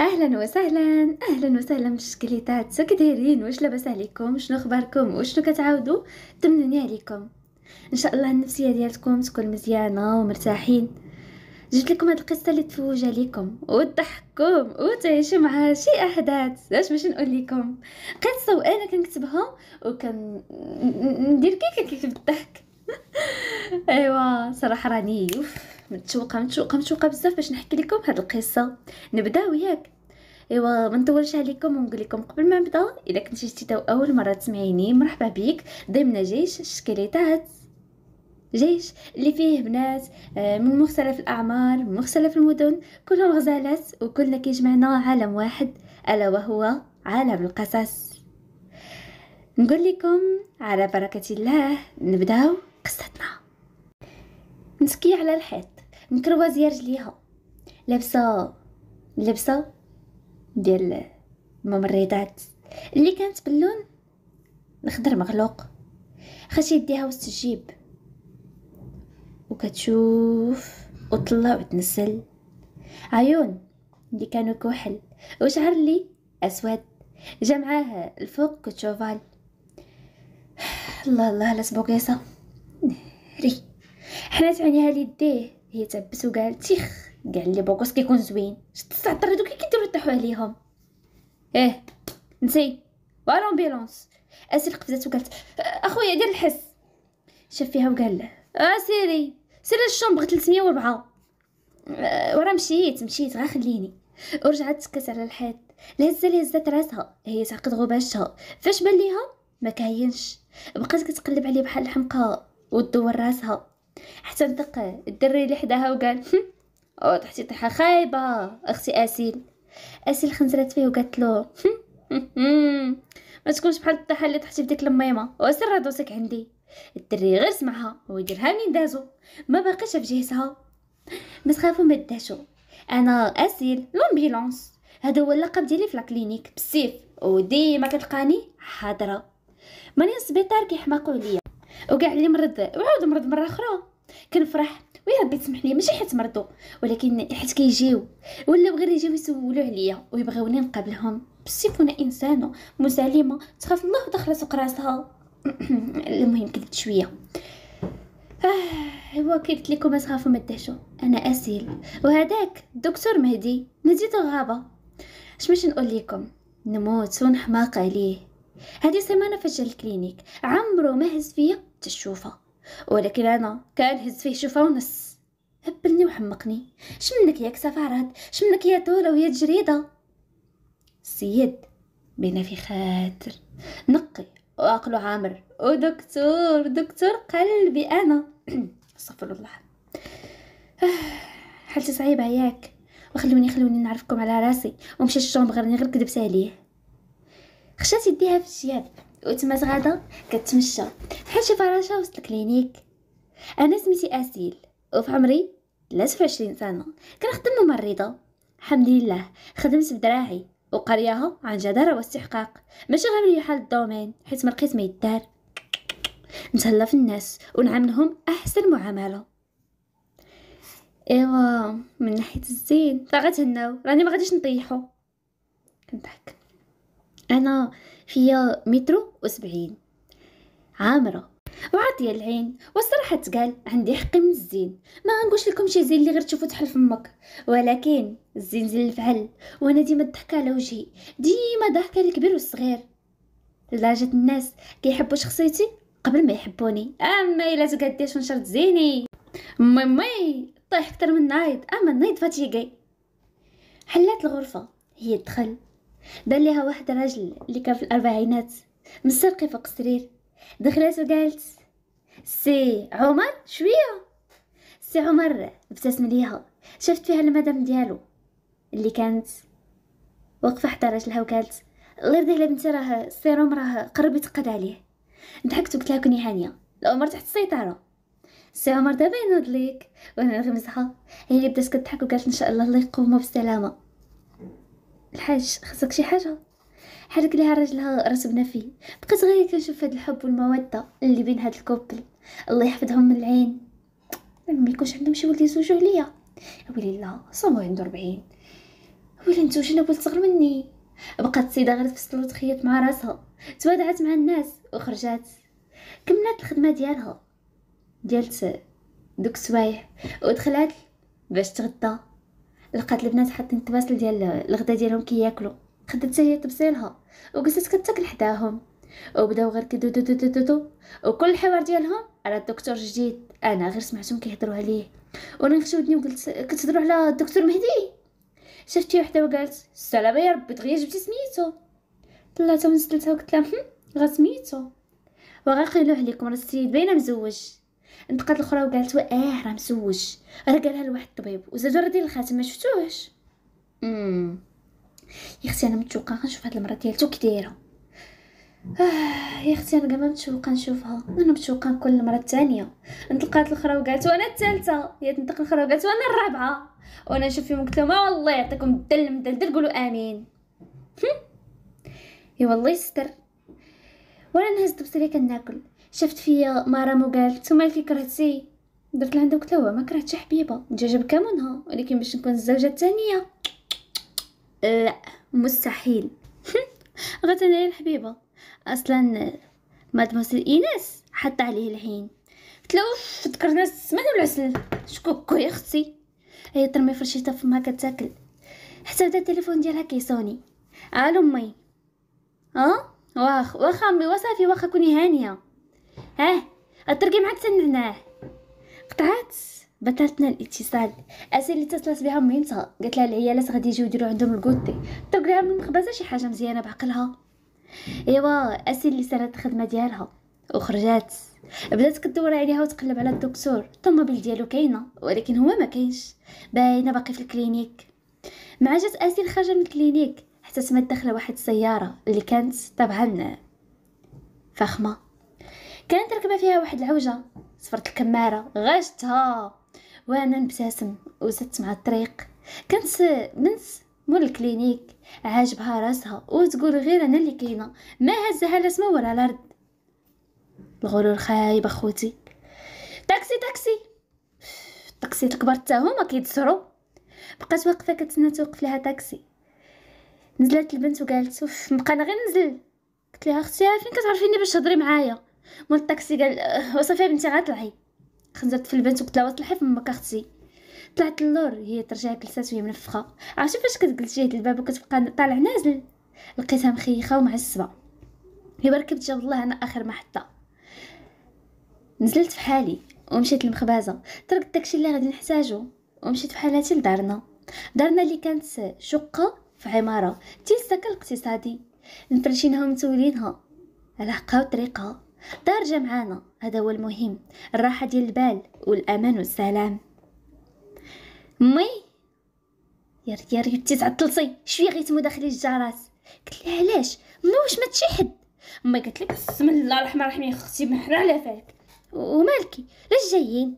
اهلا وسهلا اهلا وسهلا بالشكليتات شو دايرين واش لاباس عليكم شنو اخباركم وشنو كتعاودوا تمنوني عليكم ان شاء الله النفسيه ديالكم تكون مزيانه ومرتاحين جبت لكم هاد القصه اللي تفوج عليكم وتضحككم وتعيشوا معها شي احداث اش باش نقول لكم قصه وانا كنكتبها وكن ندير كيف كنكتب الضحك ايوا صراحه راني يوف متشوقه متشوقه متشوقه بزاف باش نحكي لكم هاد القصه نبداو ياك ايوا ما نطولش عليكم ونقول لكم قبل ما نبدا الا كنتي جديده اول مره تسمعيني مرحبا بك ضمن جيش الشكليتات جيش اللي فيه بنات آه، من مختلف الاعمار من مختلف المدن كلهم غزالات وكلنا كيجمعنا عالم واحد الا وهو عالم القصص نقول لكم على بركه الله نبداو قصتنا نسكي على الحيط مكروازية رجليها لابسة لبسة ديال الممرضات اللي كانت باللون الخضر مغلوق خاش يديها وسط الجيب وكتشوف وطلع وتنسل عيون اللي كانوا كحل وشعر لي اسود جا معاه الفوق كتشوفال الله الله على سبوكيسه ري حنات عينيها ليديه هي تعبس وقال تيخ كاع لي بوكوس كيكون زوين شفت السعطر هادوك كيديروا يطيحوا عليهم ايه نسي بيلونس اسي قفزت وقالت اخويا دير الحس شاف فيها وقال له اه سيري سيري الشومبغ 304 آه، ورا مشيت مشيت غا خليني ورجعت تكات على الحيط الهزه اللي هزات راسها هي تعقد غباشها فاش بان ليها ما كاينش بقات كتقلب عليه بحال الحمقى وتدور راسها حتى نطق الدري اللي حداها وقال او تحتي طيحه خايبه اختي اسيل اسيل خنزرات فيه وقالت له ما تكونش بحال الطيحه اللي طحتي في ديك الميمه وسر دوسك عندي الدري غير سمعها ودرها من دازو ما باقيش في جهتها ما تخافوا ما تدهشوا انا اسيل لومبيلونس هذا هو اللقب ديالي في بسيف بالسيف وديما كتلقاني حاضره ماني السبيطار كيحماقوا عليا وكاع اللي مرض وعاود مرض مره اخرى كنفرح ويا ربي تسمح لي ماشي حيت مرضوا ولكن حيت كيجيو ولاو غير يجيو يسولوا عليا ويبغيوني نقابلهم بصف وانا انسانه مسالمه تخاف الله ودخل سوق راسها المهم كذبت شويه آه هو قلت لكم ما تخافوا تدهشوا انا اسيل وهذاك الدكتور مهدي نزيدو الغابه اش باش نقول لكم نموت ونحماق عليه هذه سيمانه فجا الكلينيك عمرو ما هز فيا تشوفه ولكن أنا كان هز فيه شوفة ونص هبلني وحمقني شمنك يا كسفارات شمنك يا طولة ويا جريدة السيد بينا في خاطر نقي وعقله عامر ودكتور دكتور قلبي أنا استغفر الله حالتي صعيبة ياك وخلوني خلوني نعرفكم على راسي ومشى الشومبغ غير كدبت عليه خشات يديها في الجياب وتمات غدا كتمشى بحال شي فراشه وسط الكلينيك انا سميتي اسيل وفي عمري 23 سنه كنخدم ممرضه الحمد لله خدمت بدراعي وقريها عن جدارة واستحقاق ماشي غير مليحة الدومين حيت ملقيت ما يدار نتهلا في الناس ونعاملهم احسن معامله ايوا من ناحيه الزين فغتهناو راني ما غاديش نطيحو كنضحك انا هي مترو وسبعين عامرة وعاطية العين والصراحة تقال عندي حق من الزين ما غنقولش لكم شي زين اللي غير تشوفو تحل فمك ولكن الزين زين الفعل وانا ديما الضحكة على وجهي ديما ضحكة الكبير والصغير لدرجة الناس كيحبوا شخصيتي قبل ما يحبوني اما الا تقديش نشرت زيني مي مي طيح اكثر من نايض اما نايد فاتيكي حلات الغرفة هي دخل بان ليها واحد الراجل اللي كان في الاربعينات مسترقي فوق السرير دخلت وقالت سي عمر شويه سي عمر ابتسم ليها شفت فيها المدام ديالو اللي كانت واقفه حتى راجلها وقالت الله يرضي على بنتي راه السيروم راه قرب يتقاد عليه ضحكت وقلت لها كوني هانيه الامر تحت السيطره سي عمر دابا ينوض ليك وانا غمزها هي اللي بدات كضحك وقالت ان شاء الله الله يقومه بالسلامه الحاج خصك شي حاجه حرك لها رجلها رسبنا فيه بقيت غير كنشوف هاد الحب والموده اللي بين هاد الكوبل الله يحفظهم من العين ما يكونش عندهم شي ولد يزوجوا عليا ويلي لا صامو عنده 40 ويلي نتو شنو ولد صغر مني بقات السيده غير تفصل تخيط مع راسها تواضعت مع الناس وخرجات كملت الخدمه ديالها ديالت دوك سوايع ودخلت باش تغدا لقات البنات حاطين التباسل ديال الغدا ديالهم كياكلو خدت هي تبصيلها وجلست كتاكل حداهم وبداو غير كيدو دو دو دو وكل الحوار ديالهم على الدكتور جديد انا غير سمعتهم كيهضروا عليه وانا نخشى ودني وقلت كتهضروا على الدكتور مهدي شفتي وحده وقالت السلام يا ربي دغيا جبتي سميتو طلعتها ونزلتها وقلت لها غا سميتو وغا قيلو عليكم راه السيد باينه مزوج انتقاد الاخرى وقالت اه راه مسوج راه قالها لواحد الطبيب وزادو راه ديال الخاتم ما شفتوهش امم يا اختي انا متشوقه غنشوف هاد المره ديالتو كي دايره آه يا اختي انا كما متشوقه نشوفها انا متشوقه نكون المره الثانيه انتقاد الاخرى وقالت وانا الثالثه هي تنطق الاخرى وقالت وانا الرابعه وانا نشوف فيهم قلت لهم والله يعطيكم الدل المدلدل قولوا امين يا والله يستر وانا نهز بصري كناكل شافت فيا مرام وقالت ثم اللي كرهتي درت لها قلت لها ما كرهتش حبيبه دجاجه كامونها ولكن باش نكون الزوجه الثانيه لا أه، مستحيل انا الحبيبه اصلا مادموسيل ايناس حط عليه العين قلت له فكرنا السمان والعسل شكوكو يا اختي هي ترمي فرشيطه فمها كتاكل حتى بدا التليفون ديالها كيصوني الو امي ها أه؟ واخ واخا امي وصافي واخا كوني هانيه ها اترقي عاد تنعناه قطعات بطلتنا الاتصال اسي اللي اتصلت بها مهمتها قالت لها العيالات غادي يجيو يديروا عندهم الكوتي تلقاها من المخبزه شي حاجه مزيانه بعقلها ايوا اسي اللي سرات الخدمه ديالها وخرجات بدات كدور عليها وتقلب على الدكتور الطوموبيل ديالو كاينه ولكن هو ما كاينش باينه باقي في الكلينيك مع جات اسي الخارجه من الكلينيك حتى تما داخله واحد السياره اللي كانت طبعا فخمه كانت راكبه فيها واحد العوجه صفرت الكماره غشتها وانا نبتسم وزدت مع الطريق كانت بنت مول الكلينيك عاجبها راسها وتقول غير انا اللي كاينه ما هزها لا سما ولا الارض الغرور خايب اخوتي تاكسي تاكسي التاكسي الكبار حتى هما كيتسرو بقات واقفه كتسنى توقف لها تاكسي نزلت البنت وقالت اوف بقى انا غير نزل قلت لها اختي فين كتعرفيني باش تهضري معايا مول الطاكسي قال أه، وصافي بنتي غطلعي خنزرت في البنت وقلت لها واصل الحيف ماك اختي طلعت اللور هي ترجع جلسات وهي منفخه عرفتي فاش كتجلس جهه الباب وكتبقى طالع نازل لقيتها مخيخه ومعصبه ايوا ركبت جاب الله انا اخر محطه نزلت في حالي ومشيت للمخبازه تركت داكشي اللي غادي نحتاجو ومشيت حالاتي لدارنا دارنا اللي كانت شقه في عماره تيل السكن الاقتصادي مفرشينها ومتولينها على حقها وطريقها دارجة معانا هذا هو المهم الراحة ديال البال والأمان والسلام مي يا يا ريتي تعطلتي شويه غيتمو داخل الجرس قلت لي علاش واش ما تشي حد مي قلت لي بسم الله الرحمن الرحيم يا اختي حنا على فالك ومالكي لاش جايين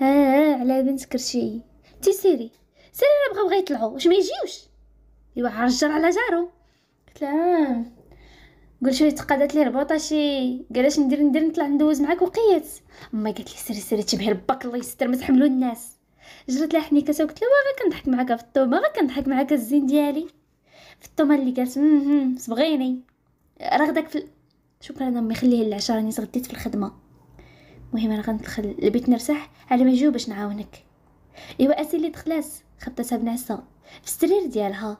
اه, آه على بنت كرشي تي سيري سيري انا بغاو غيطلعوا واش ما يجيوش ايوا عرجر على جارو قلت لها آه. قول شويه تقادات لي ربوطاشي قالاش ندير ندير نطلع ندوز معاك وقيت امي قالت لي سيري سيري تبهي ربك الله يستر ما تحملو الناس جرت لها حنيكه وقلت لها غير كنضحك معاك في الطومه غير كنضحك معاك الزين ديالي في الطومه اللي قالت صبغيني راه غداك ال... شكرا امي خليه للعشاء راني تغديت في الخدمه المهم انا غندخل البيت نرتاح على ما يجيو باش نعاونك ايوا اسي اللي دخلات خبطتها بنعسه في السرير ديالها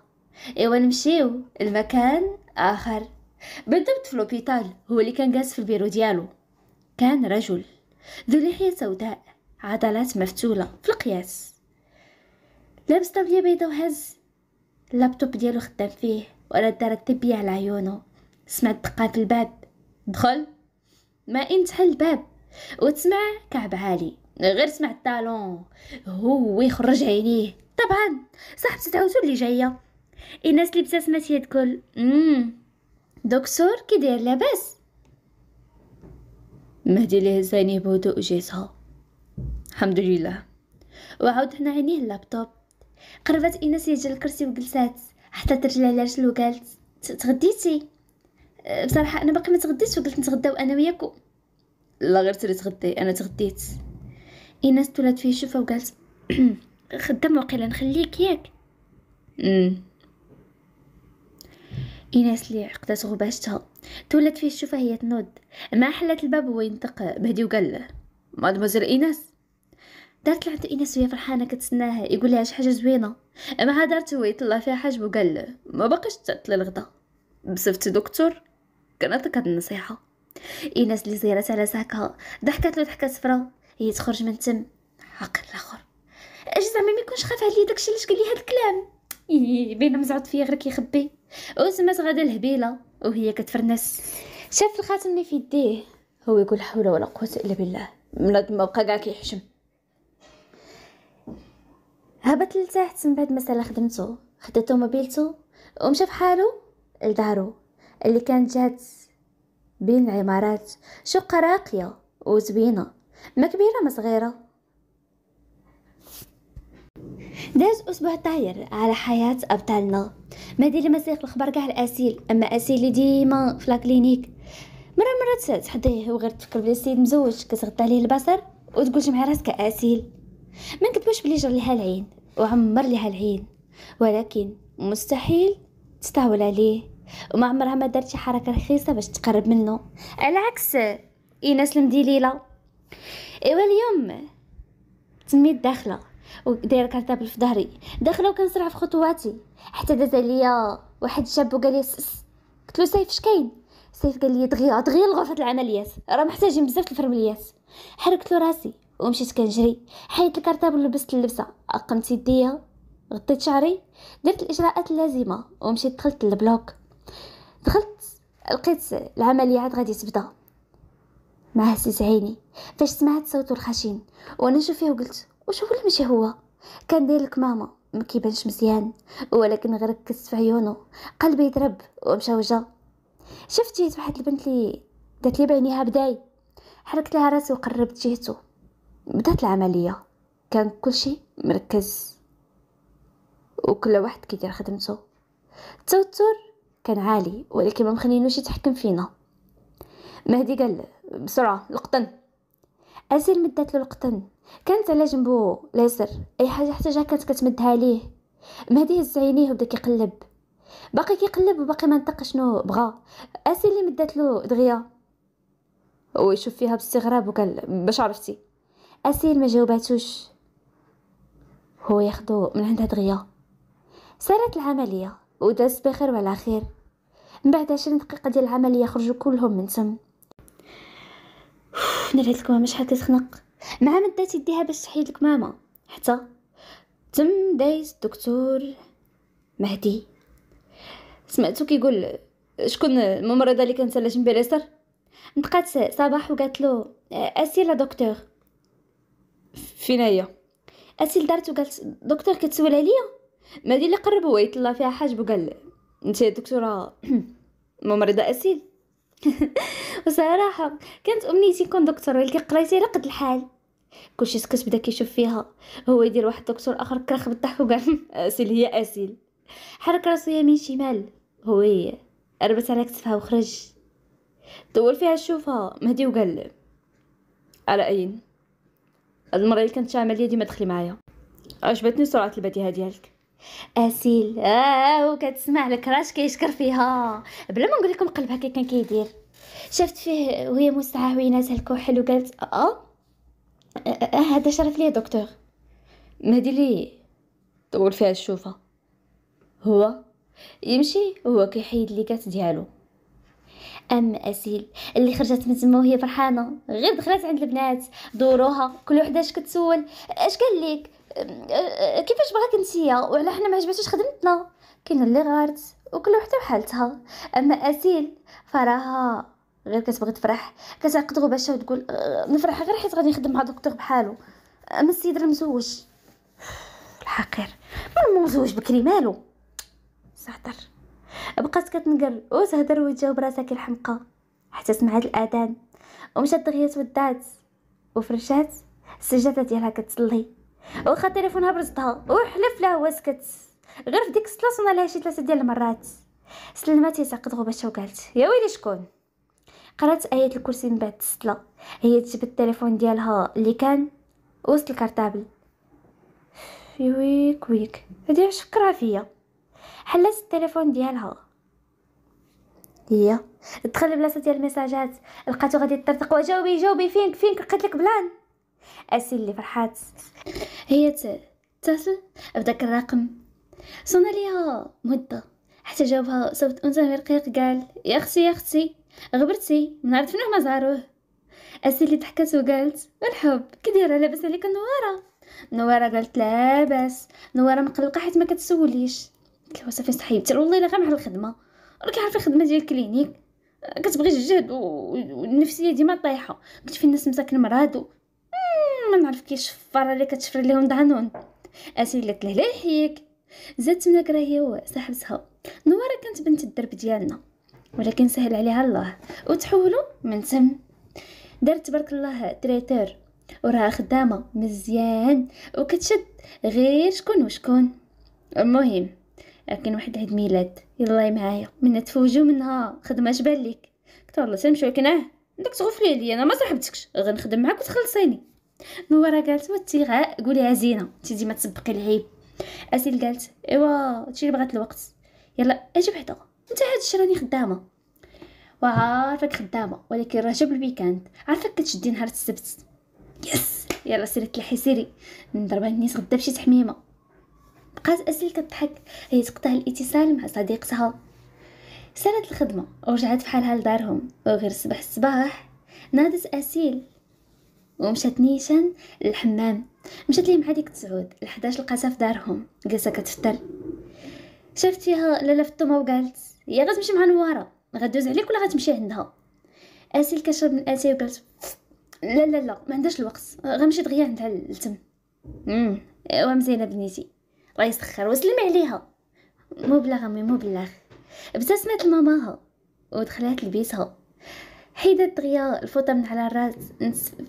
ايوا نمشيو لمكان اخر بالضبط فلوبيتال هو اللي كان جالس في البيرو ديالو كان رجل ذو لحية سوداء عضلات مفتولة في القياس لابس طبية بيضة وهز اللابتوب ديالو خدام فيه ولا دار الطبية على عيونو سمعت دقة في الباب دخل ما ان تحل الباب وتسمع كعب عالي غير سمع الطالون هو يخرج عينيه طبعا صاحبتي تعاوتو اللي جايه الناس اللي بتسمت هي تقول دكتور كي داير لاباس مهدي ليه زيني بهدوء جازها الحمد لله وعاود حنا عينيه اللابتوب قربت ايناس يجي الكرسي وجلسات حتى ترجع على رجل وقالت تغديتي بصراحه انا باقي ما تغديتش وقلت نتغداو انا وياكو لا غير تري تغدي انا تغديت ايناس طولت فيه شوفه وقالت خدام وقيلا نخليك ياك إيناس لي عقدت غباشتها تولت فيه هي تنود ما حلت الباب وينطق بهدي وقال له مادموزيل إيناس دارت لعند إيناس وهي فرحانة كتسناها يقول لها شي حاجة زوينة ما دارت هو يطلع فيها حاجب وقال له ما بقاش تات للغدا بصفت دكتور كنعطيك هاد النصيحة إيناس اللي زيرت على ساكها ضحكت له ضحكة صفرا هي تخرج من تم عقل الآخر اش زعما ما يكونش خاف عليا داكشي علاش قال لي هاد الكلام إيه، بين مزعط فيا غير كيخبي وسمات غدا الهبيله وهي كتفرنس شاف الخاتم اللي في يديه هو يقول حول ولا قوه الا بالله من ما بقى كاع كيحشم هبط لتحت من بعد ما سالا خدمته خدته موبيلته ومشى فحالو لدارو اللي كانت جات بين عمارات شقة راقية وزوينة ما كبيرة ما صغيرة داز أسبوع طاير على حياة أبطالنا ما دير مسيق الخبر كاع الأسيل أما أسيل اللي ديما في لاكلينيك مرة مرة حديه وغير تفكر بلي السيد مزوج كتغطى عليه البصر وتقول مع راسك أسيل ما نكتبوش بلي جر ليها العين وعمر ليها العين ولكن مستحيل تستهول عليه وما عمرها ما دارت شي حركه رخيصه باش تقرب منه على عكس ايناس المديليله ايوا اليوم تميت داخله ودايره كارتابل في ظهري داخله وكنسرع في خطواتي حتى داز عليا واحد الشاب وقال لي قلت له سيف اش كاين سيف قال لي دغيا دغيا لغرفه العمليات راه محتاجين بزاف الفرمليات حركت له راسي ومشيت كنجري حيت الكارتابل ولبست اللبسه اقمت يديا غطيت شعري درت الاجراءات اللازمه ومشيت دخلت للبلوك دخلت لقيت العمليات غادي تبدا ما هزيت عيني فاش سمعت صوت الخشين وانا نشوف فيه وقلت واش هو ولا ماشي هو كان لك ماما ما كيبانش مزيان ولكن غير ركزت في عيونه قلبي ضرب ومشى وجا شفت واحد البنت لي دات لي بعينيها بداي حركت لها راسي وقربت جهته بدات العمليه كان كلشي مركز وكل واحد كيدير خدمته التوتر كان عالي ولكن ما مخلينوش يتحكم فينا مهدي قال بسرعه القطن ازيل مدات له القطن كانت على جنبو ليسر اي حاجه احتاجها كانت كتمدها ليه مهدي هز عينيه وبدا كيقلب باقي كيقلب وباقي ما نطق شنو بغا اسي اللي مدات له دغيا ويشوف فيها باستغراب وقال باش عرفتي اسيل ما جاوباتوش هو ياخدو من عندها دغيا سارت العمليه وداز بخير وعلى خير من بعد 20 دقيقه ديال العمليه خرجوا كلهم من تم نريت لكم شحال كتخنق مع مدات يديها باش تحيد الكمامة حتى تم دايز الدكتور مهدي سمعتو كيقول شكون الممرضه اللي كانت على جنبي نتقات صباح وقالت له اسيل دكتور فين هي اسيل دارت وقالت دكتور كتسول عليا مهدي اللي قرب هو يطلع فيها حاجب وقال انت دكتوره ممرضه اسيل وصراحه كانت امنيتي نكون دكتور ولكن قريتي على قد الحال كلشي سكت بدا كيشوف فيها هو يدير واحد الدكتور اخر كرخ بالضحك وقال اسيل هي اسيل حرك راسو يمين شمال هو ربت على كتفها وخرج دور فيها شوفها مهدي وقال على اين هاد المره اللي كانت عمليه ديما دخلي معايا عجبتني سرعه البديهه ديالك اسيل اه وكتسمع لك راش كيشكر فيها بلا ما نقول لكم قلبها كي كان كيدير شفت فيه وهي مستعوينه الكحل وقالت اه أه، أه، هذا شرف لي دكتور مهدي لي طول فيها الشوفة هو يمشي هو كيحيد لي كات ديالو اما اسيل اللي خرجت من تما وهي فرحانه غير دخلت عند البنات دوروها كل وحده اش كتسول اش قال لك أه، كيفاش بغاك نتيا وعلى حنا ما عجبتوش خدمتنا كاين اللي غارت وكل وحده وحالتها اما اسيل فراها غير كتبغي تفرح كتعقد غباشة وتقول آه، نفرح غير حيت غادي نخدم مع دكتور بحالو اما آه، السيد راه مزوج الحقير ما مزوج بكري مالو صعدر بقات كتنقر وتهضر براسها كي الحمقى حتى سمعت الاذان ومشات دغيا ودات وفرشات السجاده ديالها كتصلي واخا تليفونها برزتها وحلف لها سكت غير في ديك الصلاه صنا لها شي ثلاثه ديال المرات سلمات يتعقد غباشة وقالت يا ويلي شكون قرات ايه الكرسي من بعد تسلا هي تجبد التليفون ديالها اللي كان وسط الكارطابل في ويك هادي واش فيا حلات التليفون ديالها هي دخل البلاصه ديال الميساجات لقاتو غادي تطرطق وجاوبي جاوبي فينك فينك لقيت لك بلان اسي اللي فرحات هي تتصل بداك الرقم صوني ليها مده حتى جاوبها صوت انثى رقيق قال يا اختي يا اختي غبرتي نهار فنوه ما زاروه اسي اللي ضحكت وقالت الحب كي دايره لاباس عليك نواره نواره قالت لاباس نواره مقلقه حيت ما كتسوليش قلت لها صافي صحيبتي والله الا غير مع الخدمه راكي عارفه الخدمه ديال الكلينيك كتبغي الجهد والنفسيه ديما طايحه قلت فين الناس مساكن مرض ما نعرف كي الشفاره اللي كتشفر ليهم دانون اسي قالت له لا يحييك زادت منك راهي صاحبتها نواره كانت بنت الدرب ديالنا ولكن سهل عليها الله وتحولوا من تم دارت تبارك الله تريتور وراها خدامه مزيان وكتشد غير شكون وشكون المهم كان واحد العيد ميلاد يلا معايا من تفوجو منها خدمه اش بان ليك قلت والله سامش ولكن اه داك تغفري لي انا ما صاحبتكش غنخدم معاك وتخلصيني ورا قالت وتي قولي عزينه انت ديما تسبقي العيب اسيل قالت ايوا هادشي اللي بغات الوقت يلا اجي بعدا انت هاد الشي راني خدامه وعارفك خدامه ولكن راه جاب الويكاند عارفك كتشدي نهار السبت يس يلا سيري تلحي سيري نضرب النيس غدا بشي تحميمه بقات اسيل كضحك هي تقطع الاتصال مع صديقتها سالت الخدمه ورجعت فحالها لدارهم وغير صباح الصباح نادت اسيل ومشات نيشان للحمام مشات لي مع ديك تسعود لحداش لقاتها في دارهم جالسه كتفطر شافت فيها لاله في وقالت هي غتمشي مع نواره غدوز عليك ولا غتمشي عندها اسيل كشرب من اتاي وقالت لا لا لا ما عندهاش الوقت غنمشي دغيا عندها التم امم ايوا آه، مزيانه بنيتي الله يسخر وسلم عليها مو امي مبلغ مو بالله ابتسمت لماماها ودخلات لبيتها حيدت دغيا الفوطه من على الراس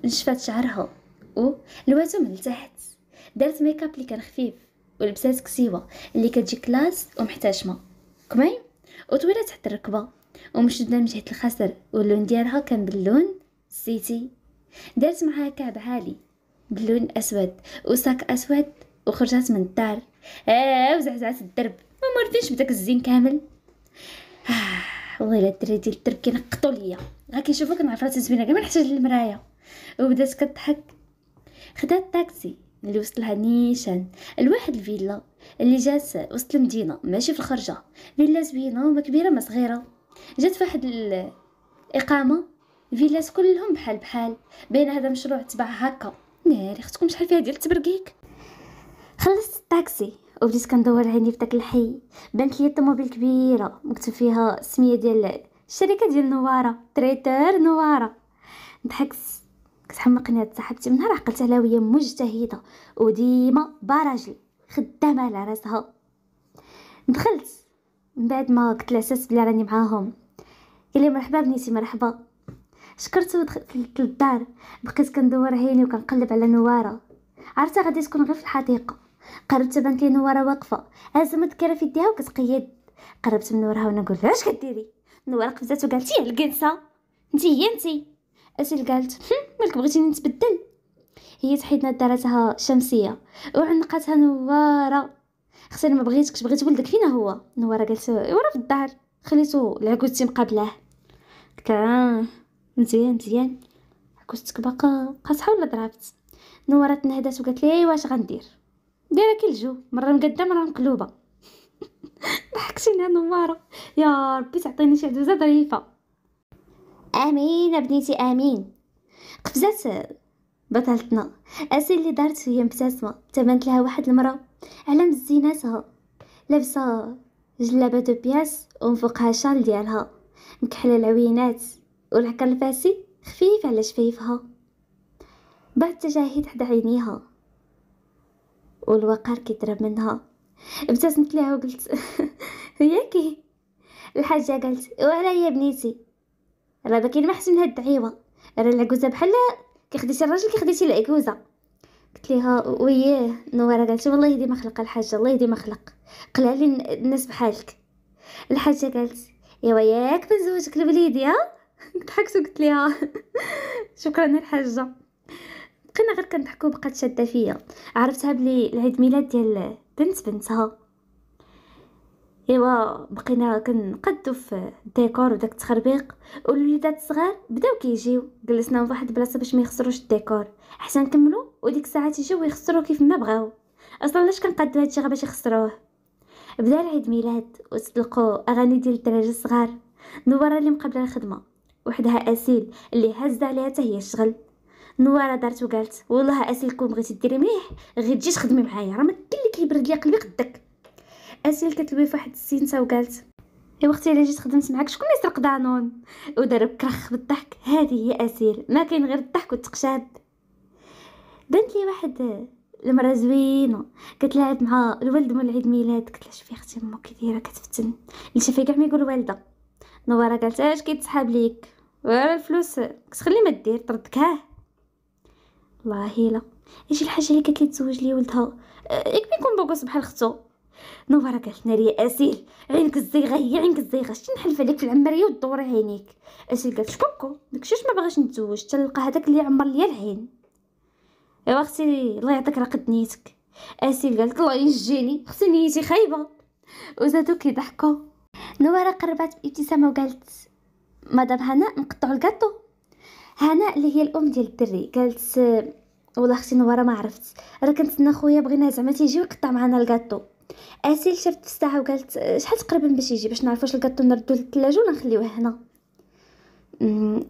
نشفات شعرها و لواتو من التحت دارت ميكاب اللي كان خفيف ولبسات كسيوه اللي كتجي كلاس ومحتشمه كمين وطويلة تحت الركبة ومشدة من جهة الخصر واللون ديالها كان باللون الزيتي دارت معها كعب عالي باللون أسود وساك أسود وخرجت من الدار آه وزعزعت الدرب ما مرضيش بداك الزين كامل آه والله الا الدراري ديال الدرب كينقطو ليا غا كيشوفوك كنعرف راسي زوينه كاع ما نحتاج للمرايه وبدات كضحك خدات طاكسي اللي وصلها نيشان لواحد الفيلا اللي جات وسط المدينه ماشي في الخرجه فيلا زوينه ما كبيره ما صغيره جات فواحد الاقامه فيلات كلهم بحال بحال بين هذا مشروع تبع هكا ناري اختكم شحال فيها ديال التبرقيك خلصت الطاكسي وبديت كندور عيني في داك الحي بانت لي طوموبيل كبيره مكتوب فيها السميه ديال الشركه ديال نواره تريتر نواره ضحكت كتحمقني هاد صاحبتي من نهار عقلت على وهي مجتهده وديما براجل خدامه على راسها دخلت من بعد ما قلت لها اساس بلي راني معاهم قال مرحبا بنيتي مرحبا شكرت ودخلت للدار بقيت كندور عيني وكنقلب على نواره عرفتها غادي تكون غير في الحديقه قربت بانت لي نواره واقفه هازمت كره في يديها وكتقيد قربت من وراها وانا نقول اش كديري نواره قفزات وقالت هي الكنسه انت هي انت أسيل قالت مالك بغيتيني نتبدل هي تحيدنا دارتها شمسية وعنقتها نوارة اختي ما بغيتكش بغيت ولدك فينا هو نوارة قالت ورا في الدار خليتو العكوزتي مقابلاه قلت آه، مزيان مزيان عكوزتك باقا قاصحة ولا ضربت نوارة تنهدات وقالت لي واش غندير دايره كي الجو مره مقده مره مقلوبه ضحكتيني نواره يا ربي تعطيني شي عدوزه ظريفه امين بنيتي امين قفزات بطلتنا اسي اللي دارت هي مبتسمه تبانت لها واحد المرة على مزيناتها لبسة جلابه دو بياس ومن فوقها شال ديالها مكحله العوينات والعكر الفاسي خفيف على شفايفها بعد تجاهد حدا عينيها والوقار كيضرب منها ابتسمت ليها وقلت ياكي الحاجه قالت وعلى يا بنيتي راه كاين ما احسن من هاد الدعيوه راه العكوزه بحال كيخديتي الراجل كيخديتي العكوزه قلت ليها وييه نوره قالت والله يدي ما خلق الحاجه الله يدي ما خلق قلع لي الناس بحالك الحاجه قالت ايوا ياك بنزوجك لبليدي ها ضحكت وقلت ليها شكرا الحاجه بقينا غير كنضحكوا بقات شاده فيا عرفتها بلي العيد ميلاد ديال بنت بنتها ايوا بقينا كنقدو في الديكور وداك التخربيق والوليدات الصغار بداو كيجيو جلسناهم فواحد البلاصه باش ما يخسروش الديكور حتى نكملو وديك الساعات يجيو ويخسروا كيف ما بغاو اصلا علاش كنقدو هادشي غير باش يخسروه بدا العيد ميلاد وتطلقوا اغاني ديال الدراري الصغار نوره اللي مقبله الخدمه وحدها اسيل اللي هز عليها حتى هي الشغل نوارا دارت وقالت والله اسيل كون بغيتي ديري مليح غير تجي تخدمي معايا راه ما كاين اللي كيبرد ليا قلبي قدك اسيل كتلوي فواحد السينسه وقالت ايوا اختي الا جيت خدمت معاك شكون اللي سرق دانون وضرب كرخ بالضحك هذه هي اسيل ما كاين غير الضحك والتقشاب بنت لي واحد المراه زوينه كتلعب مع الولد مول عيد ميلاد قلت لها شوفي اختي امك كي دايره كتفتن اللي شافها كاع ما يقول والده نوره قالت اش كيتسحاب ليك ورا الفلوس كتخلي ما دير ها والله لا اجي الحاجه اللي قالت لي تزوج لي ولدها إيه، يكفي يكون بوكوس بحال ختو نوفا راك حناري اسيل عينك الزيغه هي عينك الزيغه شتي نحلف عليك في العماريه وتدوري عينيك اسيل قالت شكوكو داكشي ما باغاش نتزوج تلقى هذاك اللي عمر ليا العين يا اختي الله يعطيك راقد نيتك اسيل قالت الله ينجيني اختي نيتي خايبه وزادو كيضحكوا نوارة قربت بابتسامه وقالت مدام هناء نقطعوا الكاطو هناء اللي هي الام ديال الدري قالت والله اختي نوارة ما عرفت راه كنتسنى خويا بغينا زعما تيجي ويقطع معنا الكاطو اسيل شرت الساعه وقالت شحال تقريبا باش يجي باش نعرف واش الكاطو نردو للثلاجه ولا نخليوه هنا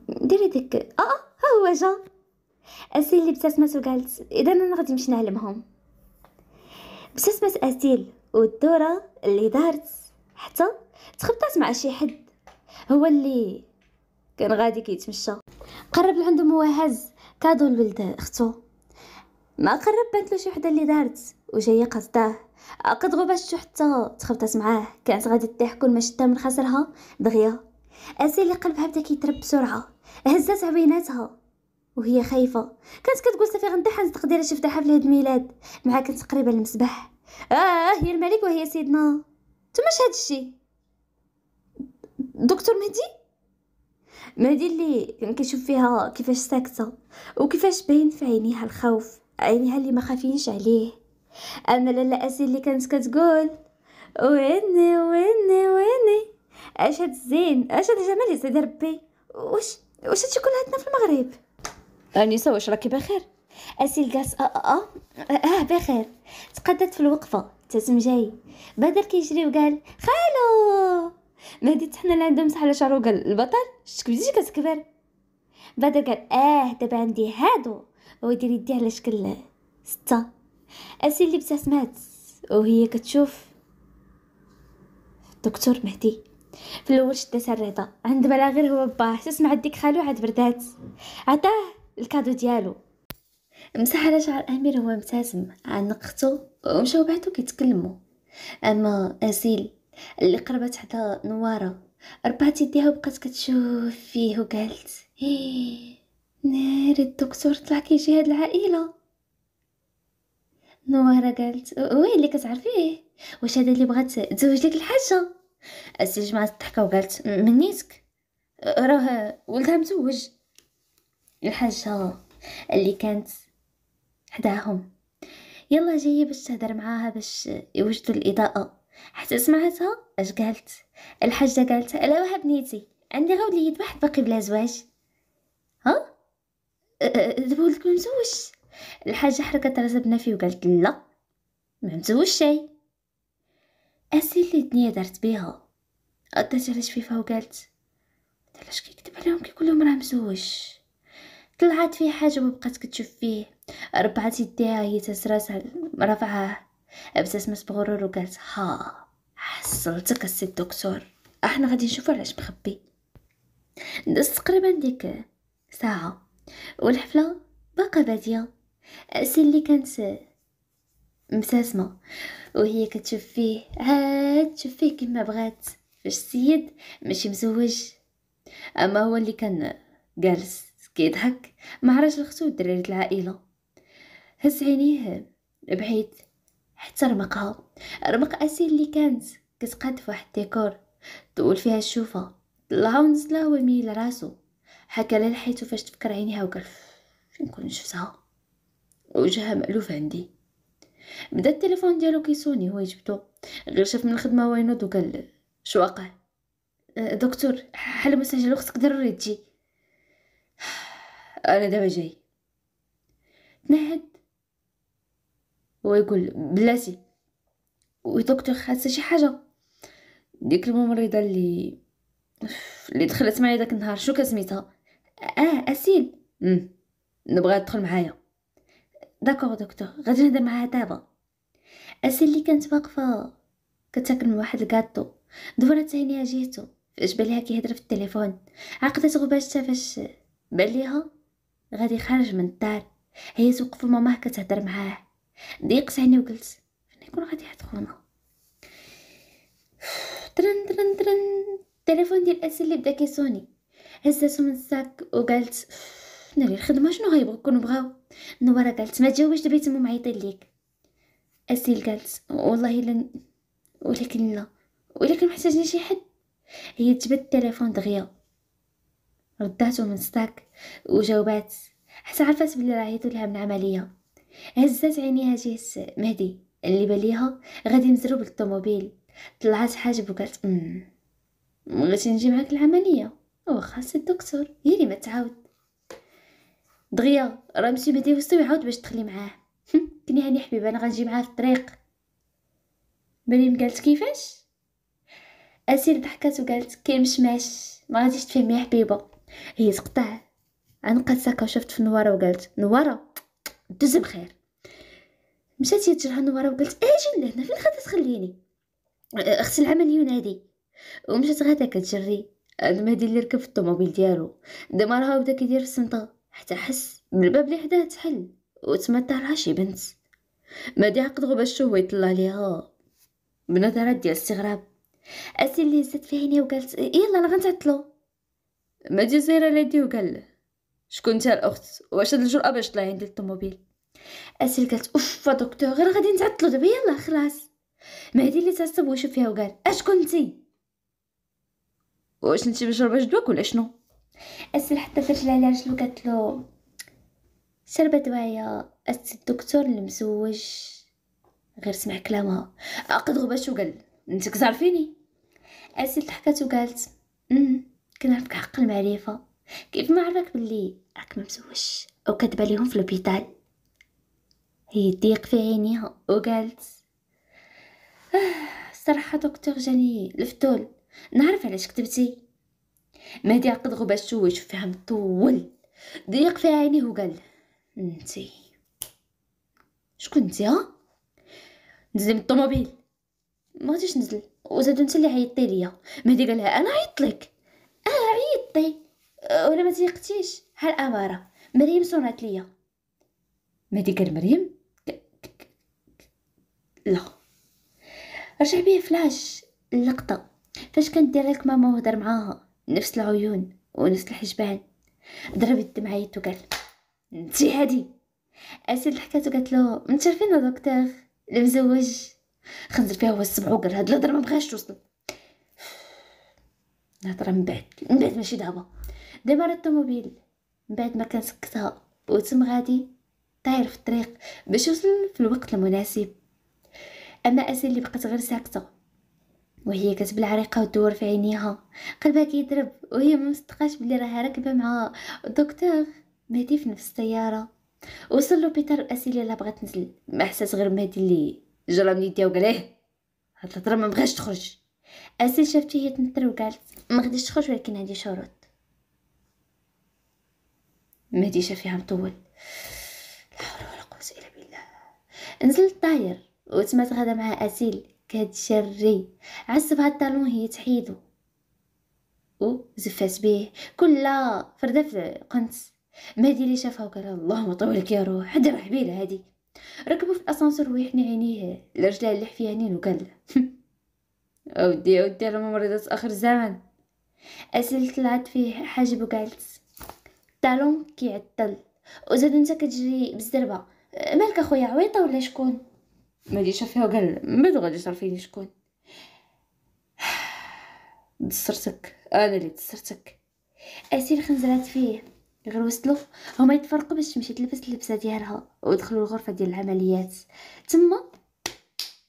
ديري ديك آه،, اه ها هو جا اسيل اللي ابتسمت وقالت اذا انا غادي نمشي نعلمهم ابتسمت اسيل والدوره اللي دارت حتى تخبطات مع شي حد هو اللي كان غادي كيتمشى قرب لعندو مواهز كادو لولد اختو ما قرب بنت له شي وحده اللي دارت وجايه قصداه عقد غبشتو حتى تخبطات معاه كانت غادي تطيح كل ما شدها من خسرها دغيا اسي اللي قلبها بدا كيترب بسرعه هزاتها بيناتها وهي خايفه كانت كتقول صافي غندحن تقدير شفت حفل عيد ميلاد معاه كانت تقريبا المسبح اه هي الملك وهي سيدنا انتم اش هاد الشيء دكتور مهدي مهدي اللي كان كيشوف فيها كيفاش ساكته وكيفاش باين في عينيها الخوف عينيها اللي ما خافينش عليه اما لالا اسي اللي كانت كتقول ويني ويني ويني اش هاد الزين اش هاد الجمال يا سيدي ربي واش واش هادشي كله عندنا في المغرب انيسه واش راكي بخير اسيل جالس اه اه اه, آه بخير تقدت في الوقفه تاسم جاي بدر كيجري وقال خالو مهدي تحنا اللي عندهم صح على شعرو قال البطل شتك بديتي كتكبر بدر قال اه دابا عندي هادو ويدير يديه على شكل سته أسي اللي ابتسمت وهي كتشوف الدكتور مهدي في الاول شدات الرضا عندما لا غير هو باه مع ديك خالو عاد بردات عطاه الكادو ديالو مسح على شعر امير هو مبتسم عنق اختو ومشاو بعدو كيتكلمو اما اسيل اللي قربت حدا نواره ربعت يديها وبقات كتشوف فيه وقالت إيه، ناري الدكتور طلع كيجي هاد العائله نوارة قالت وين اللي كتعرفيه واش هذا اللي بغات تزوج لك الحاجه السي جمعت الضحكه وقالت منيتك راه ولدها مزوج الحاجه اللي كانت حداهم يلا جايه باش تهدر معاها باش يوجدوا الاضاءه حتى سمعتها اش قالت الحاجه قالت الا وها بنيتي عندي غا وليد واحد باقي بلا زواج ها دبولك مزوج الحاجه حركت راسها بنفي وقالت لا ما مسوش شي اسي اللي الدنيا دارت بيها قدت على شفيفه وقالت علاش كيكذب عليهم كيقول لهم راه مزوج طلعت فيه حاجه وبقات كتشوف فيه ربعت يديها هي تسراسها رفعها ابتسمت بغرور وقالت ها حصلتك السي الدكتور احنا غادي نشوفو علاش مخبي دازت تقريبا ديك ساعه والحفله باقا باديه سي اللي كانت مساسمه وهي كتشوف فيه عاد تشوف فيه كما بغات فاش السيد ماشي مزوج اما هو اللي كان جالس كيضحك ما عرفش اختو دراري العائله هز عينيه بعيد حتى رمقها رمق اسيل اللي كانت كتقاد في واحد الديكور طول فيها الشوفه طلعها ونزلها وميل راسو حكى لها لحيتو فاش تفكر عينيها وقال فين كون شفتها وجهها مألوف عندي بدا التليفون ديالو كيسوني هو يجبدو غير شاف من الخدمه وينوض وقال شو وقع أه، دكتور حل مسجل اختك ضروري تجي انا دابا جاي تنهد ويقول بلاتي وي دكتور خاصه شي حاجه ديك الممرضه اللي اللي دخلت معايا داك النهار شو كسميتها اه اسيل نبغى تدخل معايا داكوغ دكتور غادي نهضر معاها دابا اسي اللي كانت واقفه كتاكل من واحد الكاطو دورات عينيها جهتو فاش بالها كيهضر في التليفون عقدت غباشتها فاش بان ليها غادي خارج من الدار هي توقف ماماه كتهضر معاه ضيقت عيني وقلت فين يكون غادي يحط ترن ترن ترن التليفون ديال اسي اللي بدا كيسوني هزاتو من الساك وقالت ناري لي الخدمه شنو غيبغوا كون بغاو نورا قالت ما تجاوبش دابا يتمو معيطين ليك اسيل قالت والله لن ولكن لا ولكن محتاجين شي حد هي جبت التليفون دغيا رداتو من ستاك وجاوبات حتى عرفات بلي راه عيطوا لها من العمليه هزات عينيها جهه مهدي اللي باليها غادي نزرو بالطوموبيل طلعت حاجب وقالت امم بغيتي نجي معاك العمليه واخا الدكتور هي اللي ما تعاود دغيا راه مسيبه ديال وسطي عاود باش تخلي معاه كني هاني حبيبه انا غنجي معاه في الطريق مريم قالت كيفاش اسيل ضحكات وقالت كيمشماش ما غاديش تفهمي يا حبيبه هي تقطع عنقات ساكا وشفت في نواره وقالت نواره دوز بخير مشات هي تجرها نواره وقالت اجي إيه، لهنا فين غادي تخليني اختي العمل ينادي ومشات غادا كتجري المهدي اللي ركب في الطوموبيل ديالو دابا راه بدا كيدير في السنطه حتى حس بالباب اللي حداه تحل وتما لها شي بنت دي عقد غبا الشهوة يطلع ليها بنظرات ديال استغراب اسي اللي هزت في عيني وقالت يلا انا غنتعطلو دي زيرة لدي وقال له شكون انت الاخت واش هاد الجرأة باش طلعي عندي الطوموبيل اسيل قالت اوف دكتور غير غادي نتعطلو دابا يلا خلاص مهدي اللي تعصب ويشوف فيها وقال اش كنتي واش انتي مشربه جدوك ولا شنو أسل حتى رجل على رجلو قالت له شربة دوايا الدكتور المزوج غير سمع كلامها عقد غباش وقال انت كتعرفيني أسل ضحكات وقالت امم كنعرفك حق المعرفة كيف ما عرفك بلي راك مزوج او كاتبه ليهم في لوبيتال هي ضيق في عينيها وقالت آه، صراحه دكتور جاني الفتول نعرف علاش كتبتي مهدي عقد شوي شوف فيها مطول ضيق في عينيه وقال انتي شكون انتي ها نزلي من الطوموبيل ما غاديش نزل وزادو انت اللي عيطتي ليا مهدي قالها انا عيطت لك اه عيطتي ولا ما تيقتيش ها الاماره مريم صونات ليا مهدي قال مريم لا رجع بيه فلاش اللقطه فاش كانت دير لك ماما وهضر معاها نفس العيون ونفس الحجبان ضربت دمعيت وقال انتي هادي اسيد ضحكات وقالت له انت فين دكتور المزوج خنزر فيها هو السبع وقال هاد الهضره ما بغاش توصل الهضره من بعد من بعد ماشي دابا دابا راه الطوموبيل من بعد ما كان سكتها وتم غادي طاير في الطريق باش يوصل في الوقت المناسب اما اسيل اللي بقات غير ساكته وهي كتب العريقة وتدور في عينيها قلبها كيضرب وهي ما مصدقاش بلي راها راكبه مع دكتور مهدي في نفس السياره وصل بيتر الاسيلي لا بغات تنزل ما حسات غير مهدي اللي جرى من يديها وقال ايه هاد الهضره ما بغاش تخرج اسيل شافته هي تنثر وقالت ما غاديش تخرج ولكن عندي شروط مهدي شاف فيها مطول لا حول ولا قوه الا بالله نزل الطاير وتمات غدا مع اسيل كتجري عصب هاد الطالون هي تحيدو او زفات بيه كل فردة في قنت مهدي لي شافها وقال اللهم طولك يا روح حد راه حبيله هادي ركبوا في الاسانسور ويحني عينيه الرجلين اللي حفيها نين وقال اودي اودي انا مريضة اخر زمن اسل طلعت فيه حاجب وقالت الطالون كيعطل وزاد انت كتجري بالزربه مالك اخويا عويطه ولا شكون ما جيش فيها وقال ما بعد غادي تعرفيني شكون دسرتك انا اللي دسرتك اسير خنزرات فيه غير وصلوا هما يتفرقوا باش تمشي تلبس اللبسه ديالها ودخلوا الغرفه ديال العمليات تما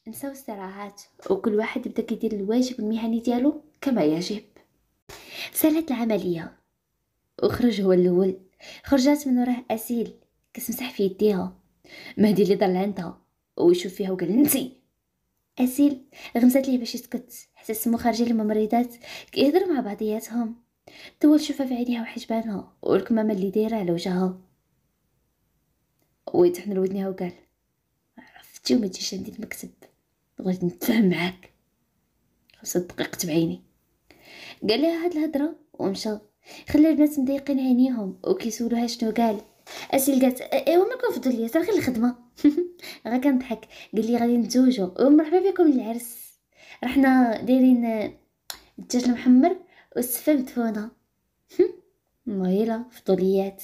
نساو الصراعات وكل واحد بدا كيدير الواجب المهني ديالو كما يجب سالت العمليه وخرج هو الاول خرجات من وراه اسيل كتمسح في يديها مهدي اللي ضل عندها ويشوف فيها وقال انتي اسيل غمزات ليه باش يسكت حتى سمو خارجين الممرضات كيهضروا مع بعضياتهم طول شوفها في عينيها وحجبانها والكمامه اللي دايره على وجهها ويتحن لودنيها وقال عرفتي وما تجيش عندي المكتب بغيت نتفاهم معاك خمسة دقائق بعيني قال لها هاد الهضره ومشى خلى البنات مضايقين عينيهم وكيسولوها شنو قال اسيل قالت ايوا ما كنفضل ليا غير الخدمه غا كنضحك قال لي غادي نتزوجوا مرحبا بكم للعرس رحنا دايرين الدجاج المحمر والسفه مدفونه مهيله فضوليات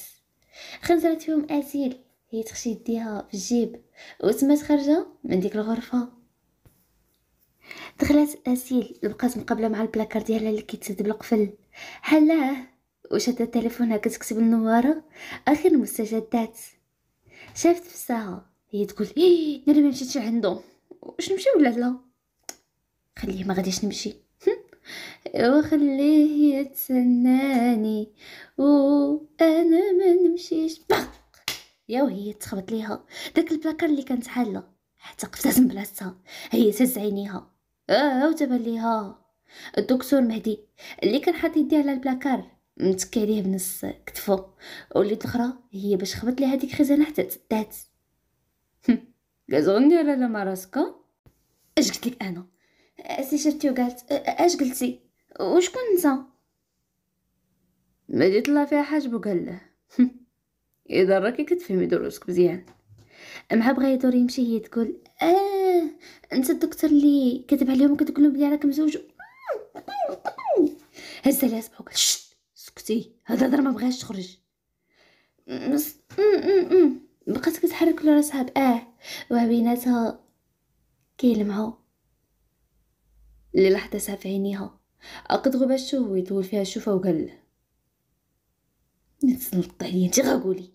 خنزرت فيهم اسيل هي تخشي يديها في الجيب وتمات خارجه من ديك الغرفه دخلت اسيل بقات مقابله مع البلاكار ديالها اللي كيتسد بالقفل حلاه التليفون هكا كتكتب النوارة آخر مستجدات شافت في الساعة هي تقول إيه نرى ما مشيتش عنده واش نمشي ولا لا خليه ما غاديش نمشي وخليه يتسناني وانا ما نمشيش بق يا وهي تخبط ليها داك البلاكار اللي كانت حاله حتى قفزات من بلاصتها هي تهز عينيها اه وتبان ليها الدكتور مهدي اللي كان حاط يديه على البلاكار متكي عليه بنص كتفو وليت الاخرى هي باش خبط لي هذيك خزانه حتى تدات كازغني على لا راسك اش قلت لك انا سي شفتي وقالت اش قلتي وشكون نتا ملي طلع فيها حاجب وقال له اذا راكي كتفهمي دروسك مزيان مع بغا يدور يمشي هي تقول اه انت الدكتور اللي كتب عليهم كتقول لهم بلي راك مزوج هز لها صبعو قال اسكتي هاد الهضره ما بغاش تخرج نص بقات كتحرك راسها باه وبيناتها كيلمعو لحظه في عينيها أقد غباش هو يطول فيها الشوفة وقال له نتسلط عليا انت غاقولي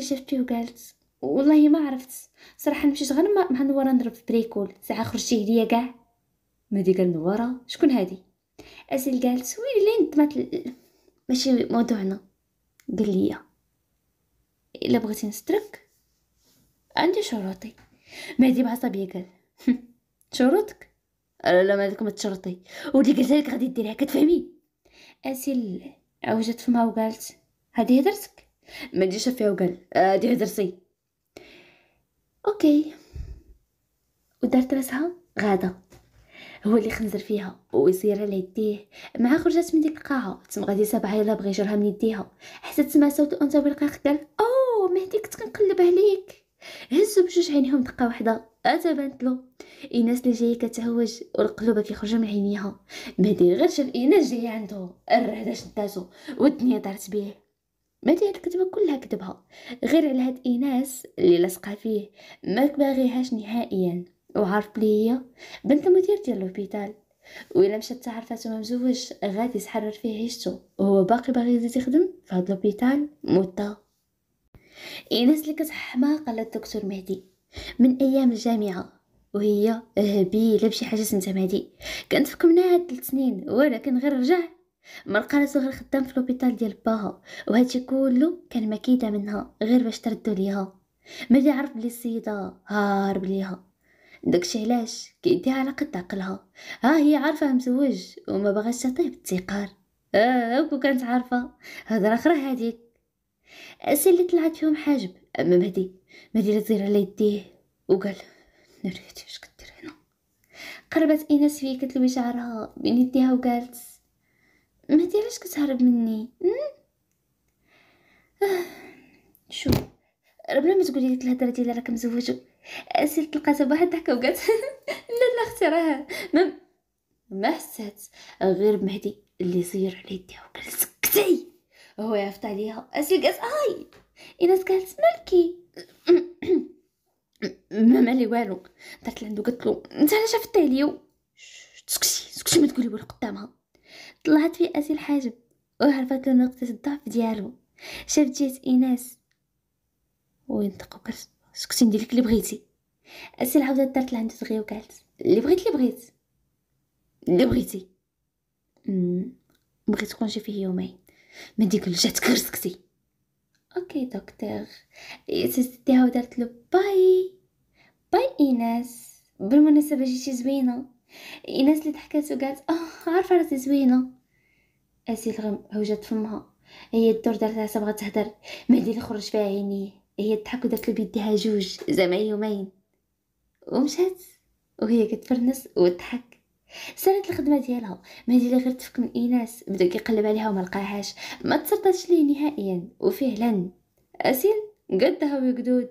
شفتي وقالت والله ما عرفت صراحه مشيت غير مع نورا نضرب في بريكول ساعه خرجتي ليا كاع مدي قال نورا شكون هادي اسيل قالت ويلي لين ندمت ماشي موضوعنا قال لي الا بغيتي نسترك عندي شروطي مهدي بعصبيه قال شروطك لا لا ما لكم تشرطي ولي قلت لك غادي ديريها كتفهمي اسيل عوجت فمها وقالت هذه هدرتك ما نديش فيها وقال هذه هدرتي اوكي ودارت راسها غاده هو اللي خنزر فيها ويصير على يديه مع خرجات من ديك القاعه تم غادي سبعه يلا بغى يجرها من يديها حتى سمع صوت الانثى بالقاخ قال او مهدي كنت كنقلب عليك هزو بجوج عينيهم دقه واحده اتا له ايناس اللي جايه كتهوج والقلوب كيخرج من عينيها مهدي غير شاف ايناس جايه عنده الرهده شداتو والدنيا دارت بيه مهدي هاد الكتبه كلها كتبها غير على هاد ايناس اللي لاصقه فيه ما باغيهاش نهائيا وعارف بلي هي بنت المدير ديال لوبيتال وإلا مشات تعرفاتو ممزوج غادي تحرر فيه عيشتو وهو باقي باغي يزيد يخدم فهاد لوبيتال مدة إيناس اللي كانت حماقة للدكتور مهدي من أيام الجامعة وهي هبيله بشي حاجه سمتها مهدي كانت في فكمناها تلت سنين ولكن غير رجع ما غير خدام في لوبيتال ديال باها وهادشي كله كان مكيده منها غير باش تردو ليها ملي عرف بلي السيده هارب ليها داكشي علاش كيديها على قد عقلها ها هي عارفه مزوج وما بغاش تعطيه بالتيقار اه وكو كانت عارفه هضره اخرى هذيك السي اللي طلعت فيهم حاجب اما مهدي مهدي لزير على يديه وقال نريتي اش كدير هنا قربت ايناس فيه كتلوي شعرها بين يديها وقالت مهدي علاش كتهرب مني آه شوف بلا ما تقولي لك الهضره ديال راك مزوج اسيل لقيتها بواحد ضحكه وقالت لا لا اختي راه ما ما حسات غير مهدي اللي صير على يديها وقال سكتي هو يعفط عليها اسيل قالت هاي ايناس قالت مالكي ما مالي والو دارت لعندو قلت له انت علاش عفطتي عليا سكتي سكتي ما تقولي والو قدامها طلعت في اسيل حاجب وعرفت له نقطه الضعف ديالو شاف جهه ايناس وينطق وقالت سكتي ندير لك اللي بغيتي السيل العاوده دارت لعندي دغيا وقالت اللي بغيت اللي بغيت اللي بغيتي بغيت تكون فيه يومين ما ديك الجات كرسكتي اوكي دكتور هاو إيه، دارت له باي باي ايناس بالمناسبه جيتي زوينه ايناس اللي ضحكات وقالت اه عارفه راسي زوينه اسي الغم هوجت فمها هي الدور دارت راسها بغات تهدر مهدي اللي خرج فيها عينيه هي تضحك ودارت بيديها جوج زعما يومين ومشات وهي كتفرنس وتضحك سالت الخدمه ديالها ما ديالها غير تفك من ايناس بدا كيقلب عليها وما لقاهاش ما تصرطاتش ليه نهائيا وفعلا اسيل قدها وقدود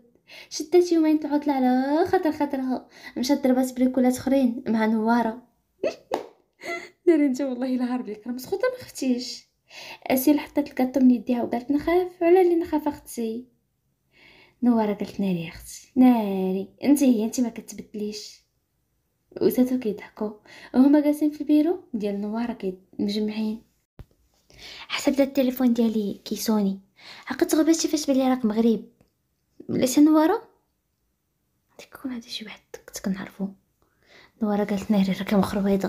شدات يومين تعطل على خاطر خاطرها مشات ضربات بريكولات اخرين مع نواره ناري انت والله الا هرب لك راه مسخوطه ما خفتيش اسيل حطت الكاطو من يديها وقالت نخاف على اللي نخاف اختي نواره قالت ناري يا اختي ناري انت هي انت ما كتبدليش وساتو كيضحكوا وهما جالسين في البيرو ديال كي مجمعين حتى بدا التليفون ديالي كيسوني عقلت غباتي فاش بلي راك مغرب ليش نواره ديك كون هذا شي واحد كنت كنعرفو نواره قالت ناري راك مخربيضه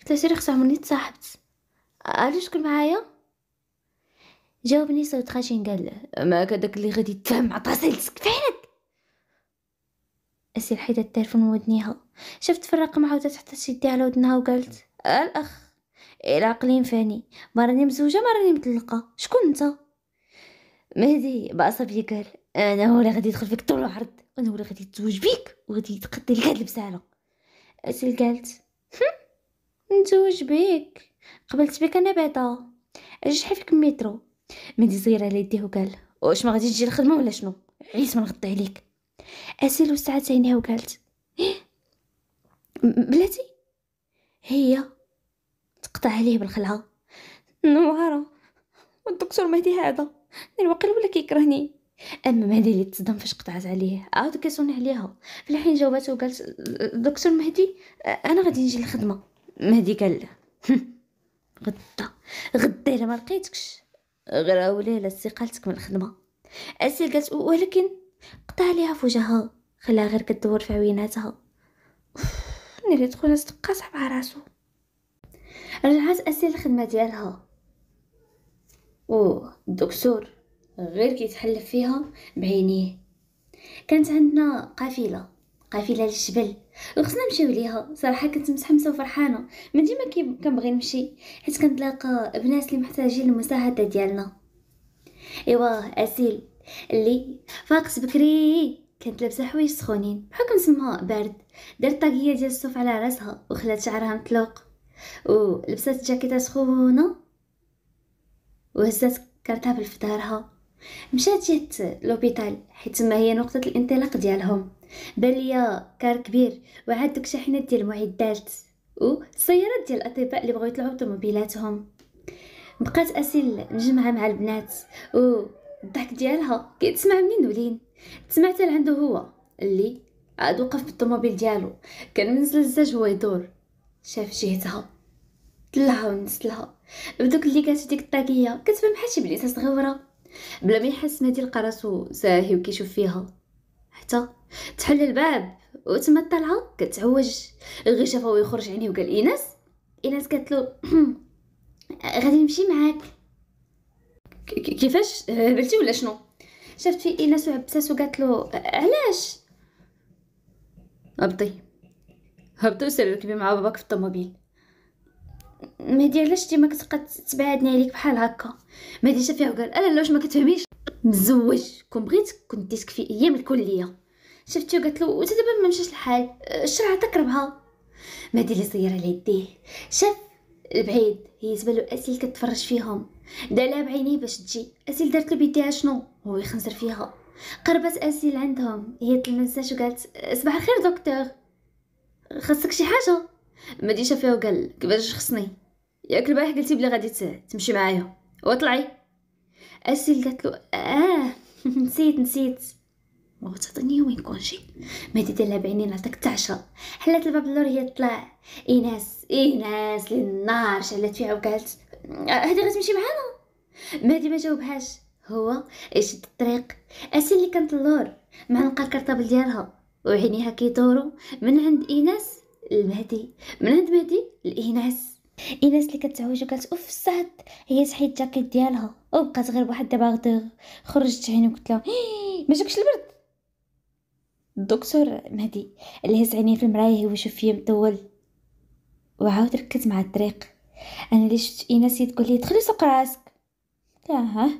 قلت لها سيري خصها عمرني تصاحبت علاش كل معايا جاوبني صوت خشن قال له ما كدك اللي غادي تفهم عطاسلتك فينك اسي حيدت التلفون من ودنيها شفت في الرقم عاودت تحت يديها على ودنها وقالت الأخ إلى عقلين فاني ما راني مزوجة ما راني مطلقة شكون أنت مهدي بعصبية قال أنا هو اللي غادي يدخل فيك طول العرض أنا هو اللي غادي يتزوج بيك وغادي يتقدر لك هاد البسالة أسيل قالت نتزوج بيك قبلت بيك أنا بعدا أجي شحال فيك الميترو مهدي صغيرة على يديه وقال واش ما غادي تجي الخدمه ولا شنو عيس ما نغطي عليك اسيل وسعت عينيها وقالت إيه، بلاتي هي تقطع عليه بالخلعه نوارة والدكتور مهدي هذا الوقيل ولا كيكرهني اما مهدي اللي تصدم فاش قطعت عليه عاود كسون عليها في الحين جاوبته وقالت دكتور مهدي انا غادي نجي للخدمه مهدي قال غدا غدا الا ما لقيتكش غير اولي لسي قالتك من الخدمه اسيل قالت ولكن قطع ليها في وجهها خلاها غير كدور في عويناتها ناري تكون تبقى صعب راسو رجعت اسيل الخدمه ديالها اوه الدكتور غير كيتحلف فيها بعينيه كانت عندنا قافله قافله للجبل وخصنا نمشيو ليها صراحه كنت متحمسه وفرحانه من ديما كنبغي نمشي حيت كنتلاقى بناس اللي محتاجين المساعده ديالنا ايوا اسيل اللي فاقت بكري كانت لابسه حوايج سخونين بحكم سمها بارد دارت طاقيه ديال الصوف على راسها وخلات شعرها متلوق ولبست جاكيته سخونه وهزات كارتها في دارها مشات جهه لوبيتال حيت تما هي نقطه الانطلاق ديالهم بان ليا كار كبير وعاد دوك شاحنات ديال المعدات والسيارات ديال الاطباء اللي بغاو يطلعوا بطوموبيلاتهم بقات اسيل مجمعه مع البنات و الضحك ديالها كيتسمع منين ولين تسمع حتى لعندو هو اللي عاد وقف بالطوموبيل ديالو كان منزل الزاج هو يدور شاف جهتها طلعها ونسلها بدوك اللي كانت ديك الطاقيه كتبان بحال شي بليسه صغيره بلا ما يحس مهدي لقى راسو ساهي وكيشوف فيها حتى تحل الباب وتما طالعه كتعوج غير شافو يخرج عينيه وقال ايناس ايناس قالت له غادي نمشي معاك كيفاش هبلتي ولا شنو شافت فيه ايناس وعبسات وقالت له علاش هبطي هبطي وسير ركبي مع باباك في الطوموبيل مهدي علاش ديما كتبقى تبعدني عليك بحال هكا مهدي شافيها وقال انا لا واش ما كتفهميش مزوج كون بغيت كنت ديتك في ايام الكليه شفتو قالت له وتا دابا ما مشاش الحال الشرعه آه، تكربها ما دير لي صغيره على يديه شاف البعيد هي زبلو اسيل كتفرج فيهم دالها بعينيه باش تجي اسيل دارت له بيديها شنو هو يخنزر فيها قربت اسيل عندهم هي تلمساش وقالت آه، صباح الخير دكتور خاصك شي حاجه ما ديشا فيها وقال كيفاش خصني ياك البارح قلتي بلي غادي تمشي معايا وطلعي أسيل قالت له آه نسيت نسيت ما تعطيني وين وين كونجي ما ديدلها بعينين عطاك تعشى حلات الباب اللور هي طلع ايناس ايناس للنار شعلت فيها وقالت هادي آه، غتمشي معانا مهدي ما جاوبهاش هو شد الطريق اسي اللي كانت اللور معلقه الكرطبل ديالها وعينيها كيدورو من عند ايناس لمهدي من عند مهدي لايناس ايناس اللي كتعوج وقالت اوف صحت هي صحيت الجاكيت ديالها وبقات غير بواحد دابا غدير خرجت عيني وقلت لها إيه، ما جاكش البرد الدكتور مهدي اللي هز عينيه في المرايه هو شوف فيا مطول وعاود ركز مع الطريق انا اللي شفت ايناس تقول لي دخلي سوق راسك ها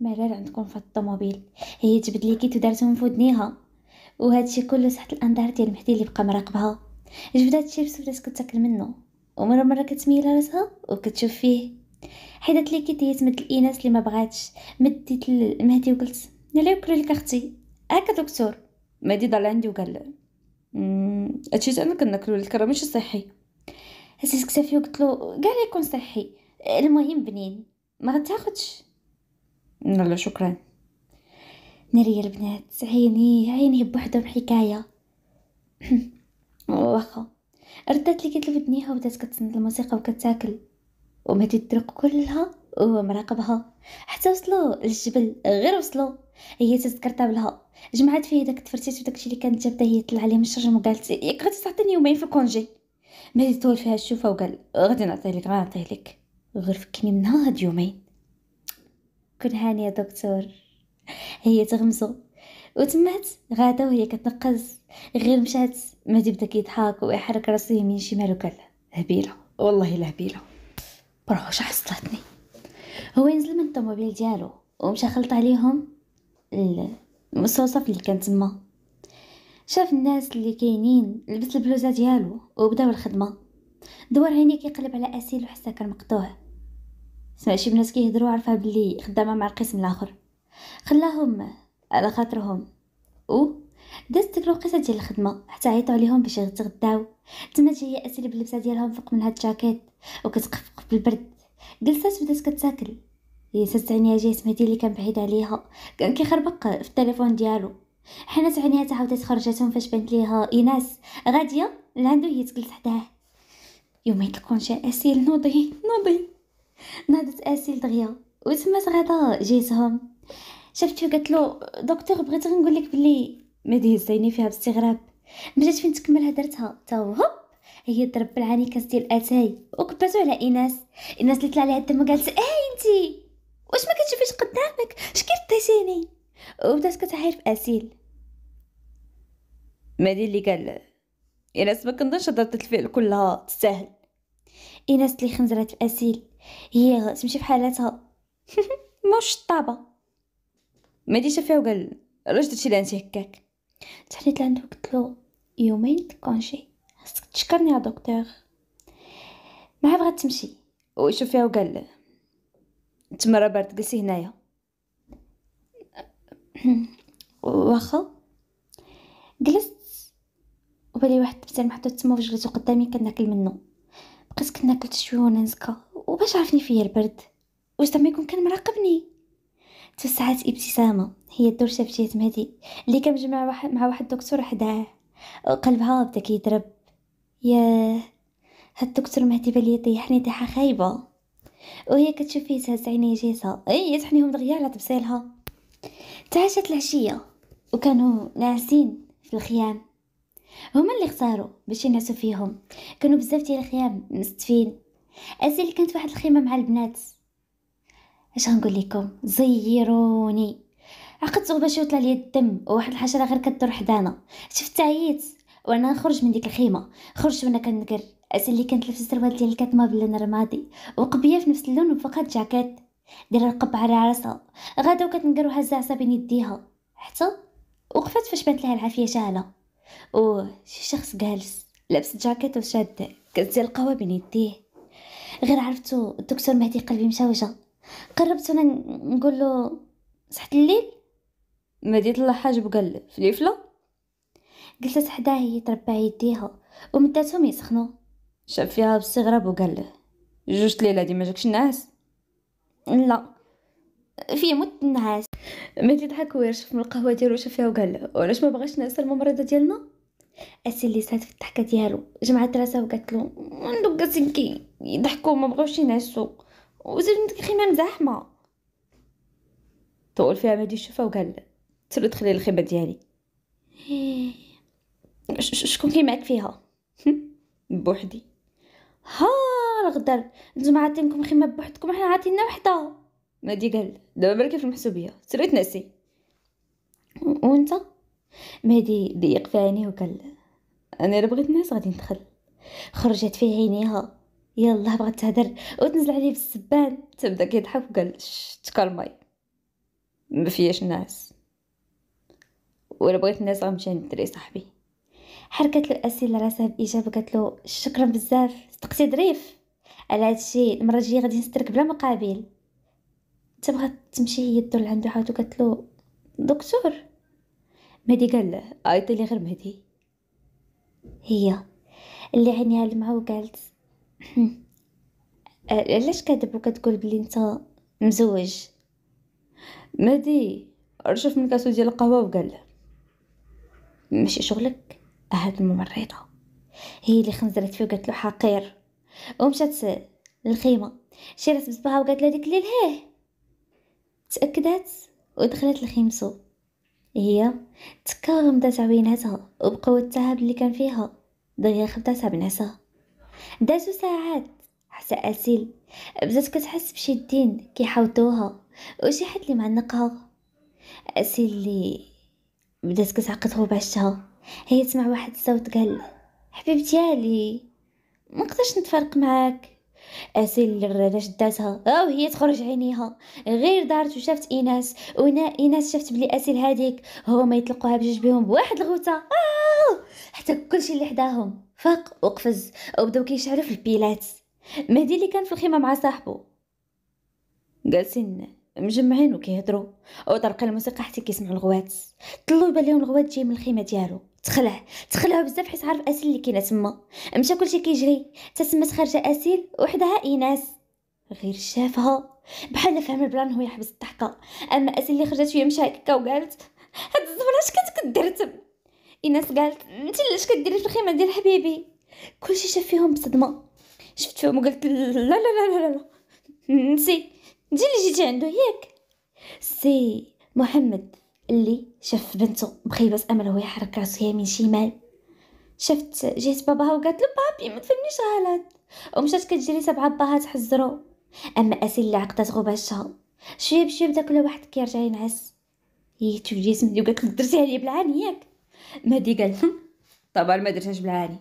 مرار عندكم في الطوموبيل هي جبد لي كيت ودارتهم في ودنيها وهادشي كله تحت الانظار ديال مهدي اللي بقى مراقبها جبدات الشيبس بدات كتاكل منه ومره مره كتميل راسها وكتشوف فيه حيدت لي كيديت مد الاناث اللي ما بغاتش مديت لمهدي وقلت لا ياكلوا لك اختي هاكا دكتور مهدي ضل عندي وقال هادشي انا كناكلو لك راه ماشي صحي حسيت كتافي وقلت له كاع يكون صحي المهم بنين ما غتاخدش لا شكرا ناري البنات عيني عيني بوحدهم حكايه واخا ردات لي قالت لي وبدات كتصند الموسيقى وكتاكل وما الطرق كلها وهو مراقبها حتى وصلوا للجبل غير وصلوا هي تذكر طابلها جمعات فيه داك التفرتيت الشيء اللي كانت جابته هي طلع عليه من الشرجم وقالت ياك غادي تعطيني يومين في الكونجي ما طول فيها الشوفه وقال غادي نعطيه لك غنعطيه لك غير فكني منها هاد يومين كن هاني يا دكتور هي تغمزو وتمات غادا وهي كتنقز غير مشات ما بدا كيضحك ويحرك راسه يمين شمال وقال هبيله والله لا هبيله بروش حصلتني هو ينزل من الطوموبيل ديالو ومشى خلط عليهم المستوصف اللي كان تما شاف الناس اللي كاينين لبس البلوزه ديالو وبداو الخدمه دور عيني كيقلب على اسيل وحسها كان مقطوع سمع شي بنات كيهضروا عرفها بلي خدامه مع القسم الاخر خلاهم على خاطرهم و دازت ديك الوقيته ديال الخدمه حتى عيطوا عليهم باش يتغداو تما تهيأت اسيل باللبسه ديالهم فوق منها الجاكيت وكتقفق بالبرد جلسات بدات كتاكل هي سات عينيها جهه مهدي اللي كان بعيد عليها كان كيخربق في التليفون ديالو حنات عينيها تا عاودت خرجتهم فاش بانت ليها ايناس غاديه لعندو هي تجلس حداه يوم يطلقون جا اسيل نوضي نوضي نادت اسيل دغيا وتما غدا جيتهم شفتو قالت له دكتور بغيت نقول لك بلي مدهي الزيني فيها باستغراب مشات فين تكمل هدرتها تا هوب هي ضرب بالعاني كاس ديال اتاي وكباتو على ايناس ايناس اللي طلع لها الدم وقالت اي انتي واش ما كتشوفيش قدامك اش كيف وبدات كتعاير في اسيل مادي اللي قال ايناس ما كنظنش ردة الفعل كلها تستاهل ايناس اللي خنزرات اسيل هي تمشي في حالتها موش طابه مادي شافها وقال علاش درتي لانتي هكاك تحليت لعندو قلتلو يومين كونشي خاصك تشكرني يا دكتور مع بغات تمشي وشوف فيها وقال تما راه بارد جلسي هنايا واخا جلست وبالي واحد التمثال محطوط تما في جلسو قدامي كناكل منو بقيت كناكل شويه وانا نزكى وباش عرفني فيا البرد وزعما يكون كان مراقبني توسعات ابتسامة هي الدور في مهدي اللي كان مجمع واحد مع واحد دكتور حداه وقلبها بدا كيضرب ياه هاد الدكتور مهدي بان يطيحني طيحة خايبة وهي كتشوف فيه تهز عينيه جيتها اي تحنيهم دغيا على تبسيلها تعشت العشية وكانوا ناعسين في الخيام هما اللي اختاروا باش ينعسوا فيهم كانوا بزاف ديال الخيام مستفين اسيل كانت واحد الخيمه مع البنات اش غنقول لكم زيروني عقدت باش يطلع لي الدم وواحد الحشره غير كدور حدانا شفت عييت وانا نخرج من ديك الخيمه خرجت وانا كنكر اسي اللي كانت لابسه السروال ديال الكتمه باللون الرمادي وقبيه في نفس اللون وفقط جاكيت دايره القبعه على راسها غادا وكتنكر وهزه عصا بين يديها حتى وقفت فاش بانت لها العافيه شاله او شي شخص جالس لابس جاكيت وشاد كاس ديال القهوه بين يديه غير عرفتو الدكتور مهدي قلبي مشوشه قربت وانا نقول له صحت الليل ما ديت الله حاجب قال في له جلست هي يتربع يديها ومداتهم يسخنوا شاف فيها باستغراب وقال له جوج ليله دي ما جاكش الناس لا في مت النعاس ملي ضحك ويرشف من القهوه ديالو شاف فيها وقال له وعلاش ما بغاش نعس الممرضه ديالنا اسي اللي سات في الضحكه ديالو جمعت راسها وقالت له ندوك كي يضحكوا ما بغاوش ينعسوا عندك الخيمه مزحمه طول فيها مادي شوفها وقال تسلو دخلي الخيمه ديالي إيه، شكون كاين معاك فيها بوحدي ها الغدر نتوما عاطينكم خيمه بوحدكم حنا عاطينا وحده مادي قال دابا بالك في المحسوبيه سري تنسي وانت مهدي ضيق في عينيه وقال انا الا بغيت الناس غادي ندخل خرجت في عينيها يلا بغات تهدر وتنزل عليه بالسبان تبدا كيضحك وقال تكالماي ما فيهاش ناس ولا بغيت الناس غنمشي عند الدري صاحبي حركت له الاسئله راسها باجابه قالت له شكرا بزاف صدقتي ظريف على هادشي المره الجايه غادي نسترك بلا مقابل تبغى تمشي هي تدور عنده حاوتو قالت له دكتور مهدي قال له عيطي آه، لي غير مهدي هي اللي عينيها لمعه وقالت علاش كدب وكتقول بلي نتا مزوج مادي رشف من كاسو ديال القهوه وقال له ماشي شغلك هاد الممرضه هي اللي خنزرت فيه وقالت له حقير ومشات للخيمه شرات بصباها وقالت له ديك الليل هيه تاكدات ودخلت لخيمسو هي تكا غمضات عويناتها وبقوة التعب اللي كان فيها دغيا خبتها بنعسها دازو ساعات حتى أسيل بدات كتحس بشي دين كيحوطوها وشي حد لي معنقها أسيل لي بدات كتعقد بعشها هي تسمع واحد الصوت قال حبيب ديالي ما نقدرش نتفارق معاك أسيل الرادة شداتها أو هي تخرج عينيها غير دارت وشافت إيناس وإنا إيناس شافت بلي أسيل هاديك هو ما يطلقوها بجوج بهم بواحد الغوتة آه حتى كلشي اللي حداهم فاق وقفز وبداو كيشعلوا في البيلات مهدي اللي كان في الخيمه مع صاحبه جالسين مجمعين وكيهضروا وطرق الموسيقى حتى كيسمع الغوات طلو يبان لهم الغوات جاي من الخيمه ديالو تخلع تخلع بزاف حيت عارف اسيل اللي كاينه تما مشى كلشي كيجري حتى تما خارجه اسيل وحدها ايناس غير شافها بحال فهم البلان هو يحبس الضحكه اما اسيل اللي خرجت شويه مشى هكا وقالت هاد الزبره اش كتكدرتم ايناس قالت انت علاش كديري في الخيمه ديال حبيبي كلشي شاف فيهم بصدمه شفت فيهم وقلت لا لا لا لا لا نسي نجي اللي جيتي عنده ياك سي محمد اللي شاف بنته بخيبه امل وهو يحرك راسو يمين شمال شفت جهه باباها وقالت له بابي ما تفهمنيش غلط ومشات كتجري سبعه باها تحزرو اما اسيل اللي عقدات غباشها شويه بشويه بدا كل واحد كيرجع ينعس هي تجي اسمي وقالت لك درتي عليا بالعان ياك مهدي قال طبعا ما درتهاش بالعاني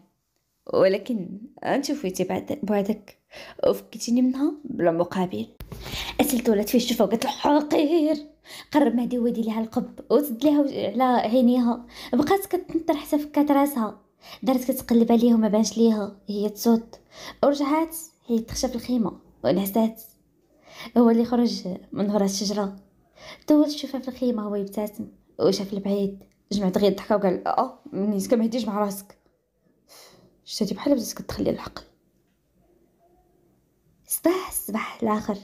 ولكن نشوف ويتي بعد بعدك وفكيتيني منها بلا مقابل اسلت ولات فيه الشفه وقالت له حقير قرب مهدي ودي لها القب وسد لها على عينيها بقات كتنطر حتى فكات راسها دارت كتقلب عليه وما بانش ليها هي تصوت ورجعات هي تخشى في الخيمه ونعسات هو اللي خرج من ورا الشجره طول شوفها في الخيمه هو يبتسم وشاف البعيد جمعت دغيا الضحكه وقال اه مني هديش مع راسك شتاتي بحال بدات كتخلي العقل صباح صباح الاخر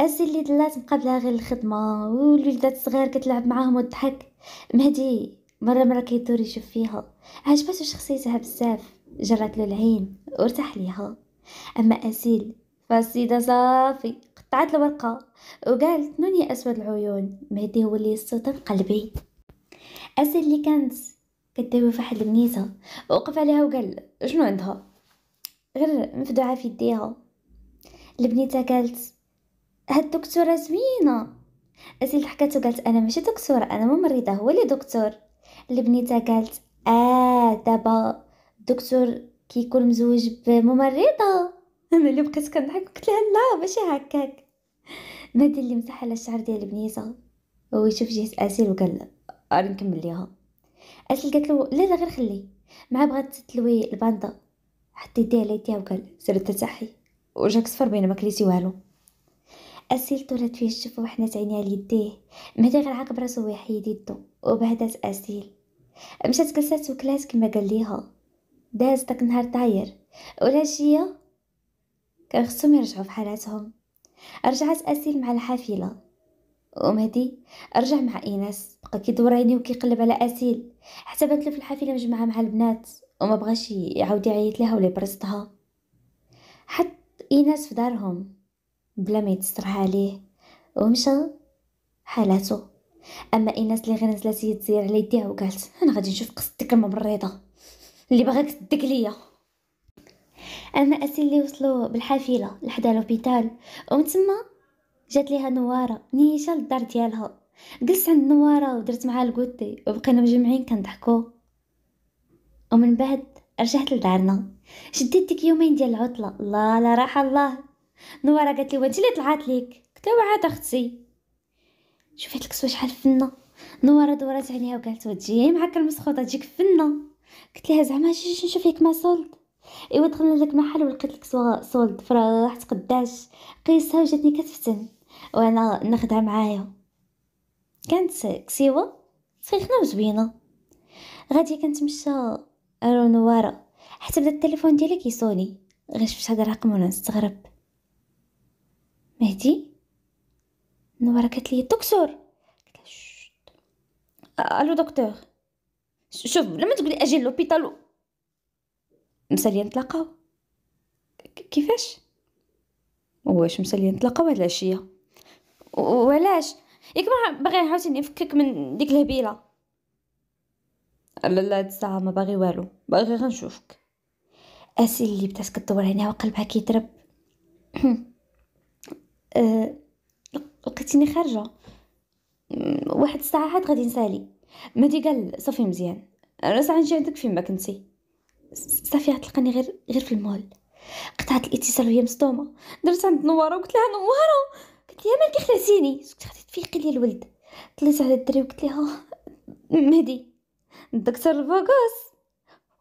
اسي اللي دلات مقابلها غير الخدمه والولدات الصغار كتلعب معاهم وتضحك مهدي مره مره كيدور يشوف فيها عجباتو شخصيتها بزاف جرات له العين وارتاح ليها اما اسيل فالسيدة صافي قطعت الورقة وقالت نوني أسود العيون مهدي هو اللي يستوطن قلبي أسد اللي كانت كداوي فواحد البنيته وقف عليها وقال شنو عندها غير مفدوعه في يديها البنيته قالت هاد الدكتوره زوينه اسيل ضحكات وقالت انا ماشي دكتوره انا ممرضه هو اللي دكتور البنيته قالت اه دابا الدكتور كيكون مزوج بممرضه انا اللي بقيت كنضحك قلت لها لا ماشي هكاك نادي اللي مسح على الشعر ديال البنيته هو يشوف جهه اسيل وقال راني نكمل ليها قالت له لا لا غير خليه مع بغات تلوي الباندا حط يديه ليديها وقال سرت تحي وجاك صفر بين ما كليتي والو اسيل طولت فيه الشفه وحنات عينيها ليديه مهدي غير عاقب راسو ويحيد يدو وبهدات اسيل مشات جلسات وكلات كما قال ليها داز داك النهار طاير والعشيه كان خصهم يرجعوا في حالاتهم رجعت اسيل مع الحافله ومهدي هدي رجع مع إيناس بقى كيدور عيني وكيقلب على أسيل حتى باتلو في الحافلة مجمعة مع البنات وما بغاش يعاود يعيط لها ولا يبرزطها حط إيناس في دارهم بلا ما يتسترها عليه ومشى حالاتو اما ايناس اللي غير نزلت هي تزير على يديها وقالت انا غادي نشوف قصتك الممرضه اللي باغاك تدك ليا اما اسيل اللي وصلوا بالحافله لحدا لوبيتال ومن تما جات ليها نواره نيشه للدار ديالها جلست عند نواره ودرت معها الكوتي وبقينا مجمعين كنضحكو ومن بعد رجعت لدارنا شديت ديك يومين ديال العطله الله لا راح الله نواره قالت لي وانت اللي طلعت ليك قلت لها عاد اختي شوفي سوا شحال فنه نواره دورات عليها وقالت وتجي معاك المسخوطه تجيك فنه قلت لها زعما شي نشوف ياك ما صولت ايوا دخلنا لك المحل ولقيت لك صور صور الفراح قيسها وجاتني كتفتن وانا ناخدها معايا كانت كسيوه سخنه وزوينه غادي كنتمشى رونوارا حتى بدا التليفون ديالي كيصوني غير شفت هذا الرقم وانا نستغرب مهدي نوارا قالت لي دكتور قلت لها الو دكتور شوف لما تقولي اجي لوبيتال مسالي نتلاقاو كيفاش واش مسالي نتلاقاو هاد العشيه وعلاش ياك باغي عاوتاني نفكك من ديك الهبيله لا لا هاد الساعه ما باغي والو باغي غير نشوفك اسي اللي بدات كدور عليها وقلبها كيضرب أه لقيتيني خارجه واحد الساعه عاد غادي نسالي ما قال صافي مزيان انا ساعه نجي عندك فين ما كنتي صافي غتلقاني غير غير في المول قطعت الاتصال وهي مصدومه درت عند نواره وقلت لها نواره قالت لي مالك خلعتيني سكت حتى تفيقي لي الولد طليت على الدري وقلت لها مهدي الدكتور فوغوس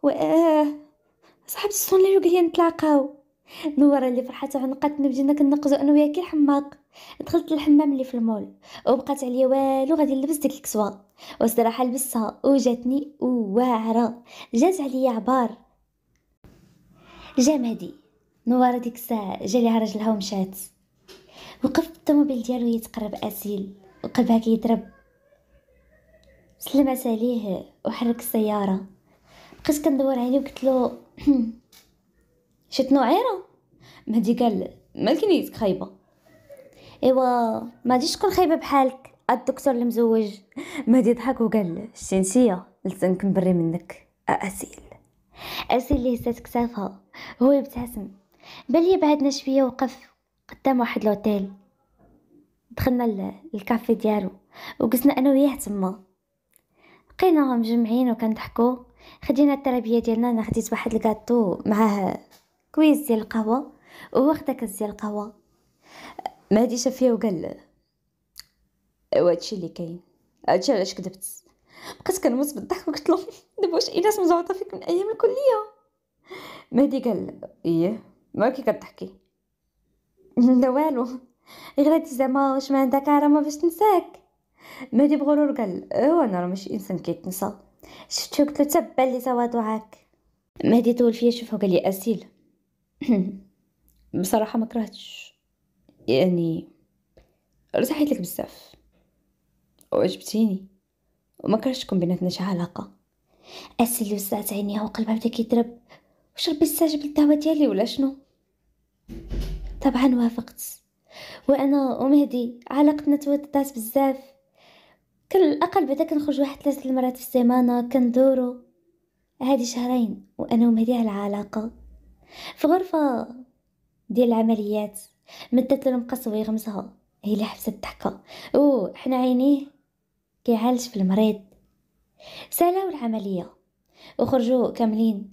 و آه، صاحب الصون اللي قال لي نتلاقاو نوره اللي فرحات عنقتنا بدينا كنقزو انا وياك الحماق دخلت للحمام اللي في المول وبقات عليا والو غادي نلبس ديك الكسوه وصراحه لبستها وجاتني واعره جات عليا عبار جمادي نوار ديك الساعه جا ليها رجلها ومشات وقف بالطوموبيل ديالو يتقرب اسيل وقلبها كيضرب سلمت عليه وحرك السياره بقيت كندور عليه وقلت له شتنو عيره مهدي قال مالك نيتك خايبه ايوا ما غاديش تكون خايبه بحالك الدكتور المزوج مهدي ضحك وقال شتي نسيه لسانك مبري منك اسيل أرسل ليه هزات كتافها هو يبتسم بل بعدنا شوية وقف قدام واحد لوتيل دخلنا للكافي ديالو وجلسنا أنا وياه تما بقينا مجمعين وكنضحكو خدينا الترابيه ديالنا انا خديت واحد الكاطو معاه كويس ديال القهوه وهو خدا كاس ديال القهوه مهدي شاف فيا وقال ايوا هادشي اللي كاين هادشي علاش كذبت بقيت كنموت بالضحك وقلت له دابا واش ايلاس مزوطه فيك من ايام الكليه مهدي قال ايه ما كي كتحكي لا والو غير زعما واش ما عندك كرامه باش تنساك مهدي بغرور قال ايوا انا راه ماشي انسان كيتنسى شفتو قلت له تبع لي تواضعك مهدي طول فيا شوفه قال لي اسيل بصراحه ما كرهتش يعني رزحيت لك بزاف وعجبتيني وما كرهتش تكون بيناتنا شي علاقه اسيل وسعت عينيها وقلبها بدا كيضرب واش ربي استعجب الدعوة ديالي ولا شنو طبعا وافقت وانا ومهدي علاقتنا توترات بزاف كان الاقل بدا كنخرج واحد ثلاثه المرات في السيمانه كندورو هادي شهرين وانا ومهدي على العلاقه في غرفه ديال العمليات مدت لهم قصوي ويغمسها هي اللي حبست الضحكه او حنا عينيه كيعالج في المريض سالاو العمليه وخرجوا كاملين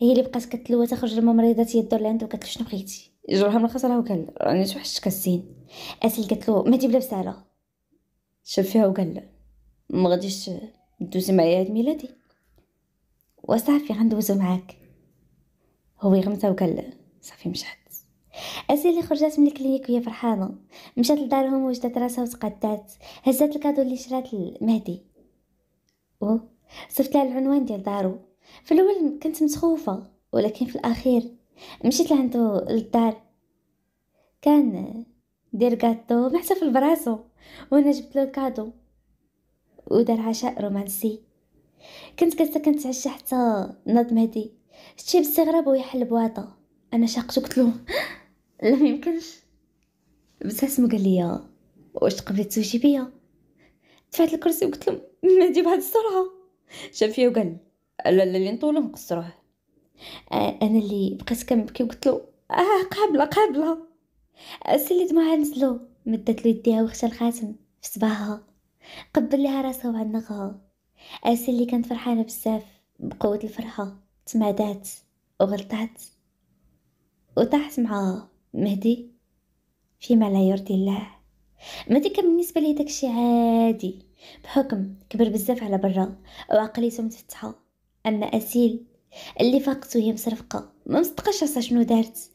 هي اللي بقات كتلوى تخرج الممرضات يدو لعند كتلو شنو بغيتي جرها من الخصر هاو قال راني توحشت كاسين اسيل قالت له ما تبلا بساله شاف فيها وقال ما غاديش دوزي معايا عيد ميلادي وصافي غندوزو معاك هو يغمسها وقال صافي مشات اسيل اللي خرجت من الكلينيك وهي فرحانه مشات لدارهم وجدت راسها وتقدات هزات الكادو اللي شرات لمهدي اوه صفت لها العنوان ديال دارو في الاول كنت متخوفه ولكن في الاخير مشيت لعندو للدار كان دير كاطو محتفل براسو وانا جبت له الكادو ودار عشاء رومانسي كنت كنت كنتعشى حتى نضم هدي شتي باستغراب ويحل بواطا انا شاقت قلت له لا يمكنش بس ابتسم قال لي واش تقبلي تزوجي بيا دفعت الكرسي وقلت له نجيب بهاد السرعة شاف فيه وقال لا اللي نطولو نقصروه آه، انا اللي بقيت كنبكي وقلت له اه قابله قابله آه، سلي دموعها نزلو مدت له يديها وخشى الخاتم في صباها قبل لها راسها وعنقها آسل آه، اللي كانت فرحانه بزاف بقوه الفرحه تمادات وغلطات وطاحت مع مهدي فيما لا يرضي الله مهدي كان بالنسبه لي داكشي عادي بحكم كبر بزاف على برا وعقليته متفتحة أما أسيل اللي فاقت هي مصرفقة ما مصدقاش راسها شنو دارت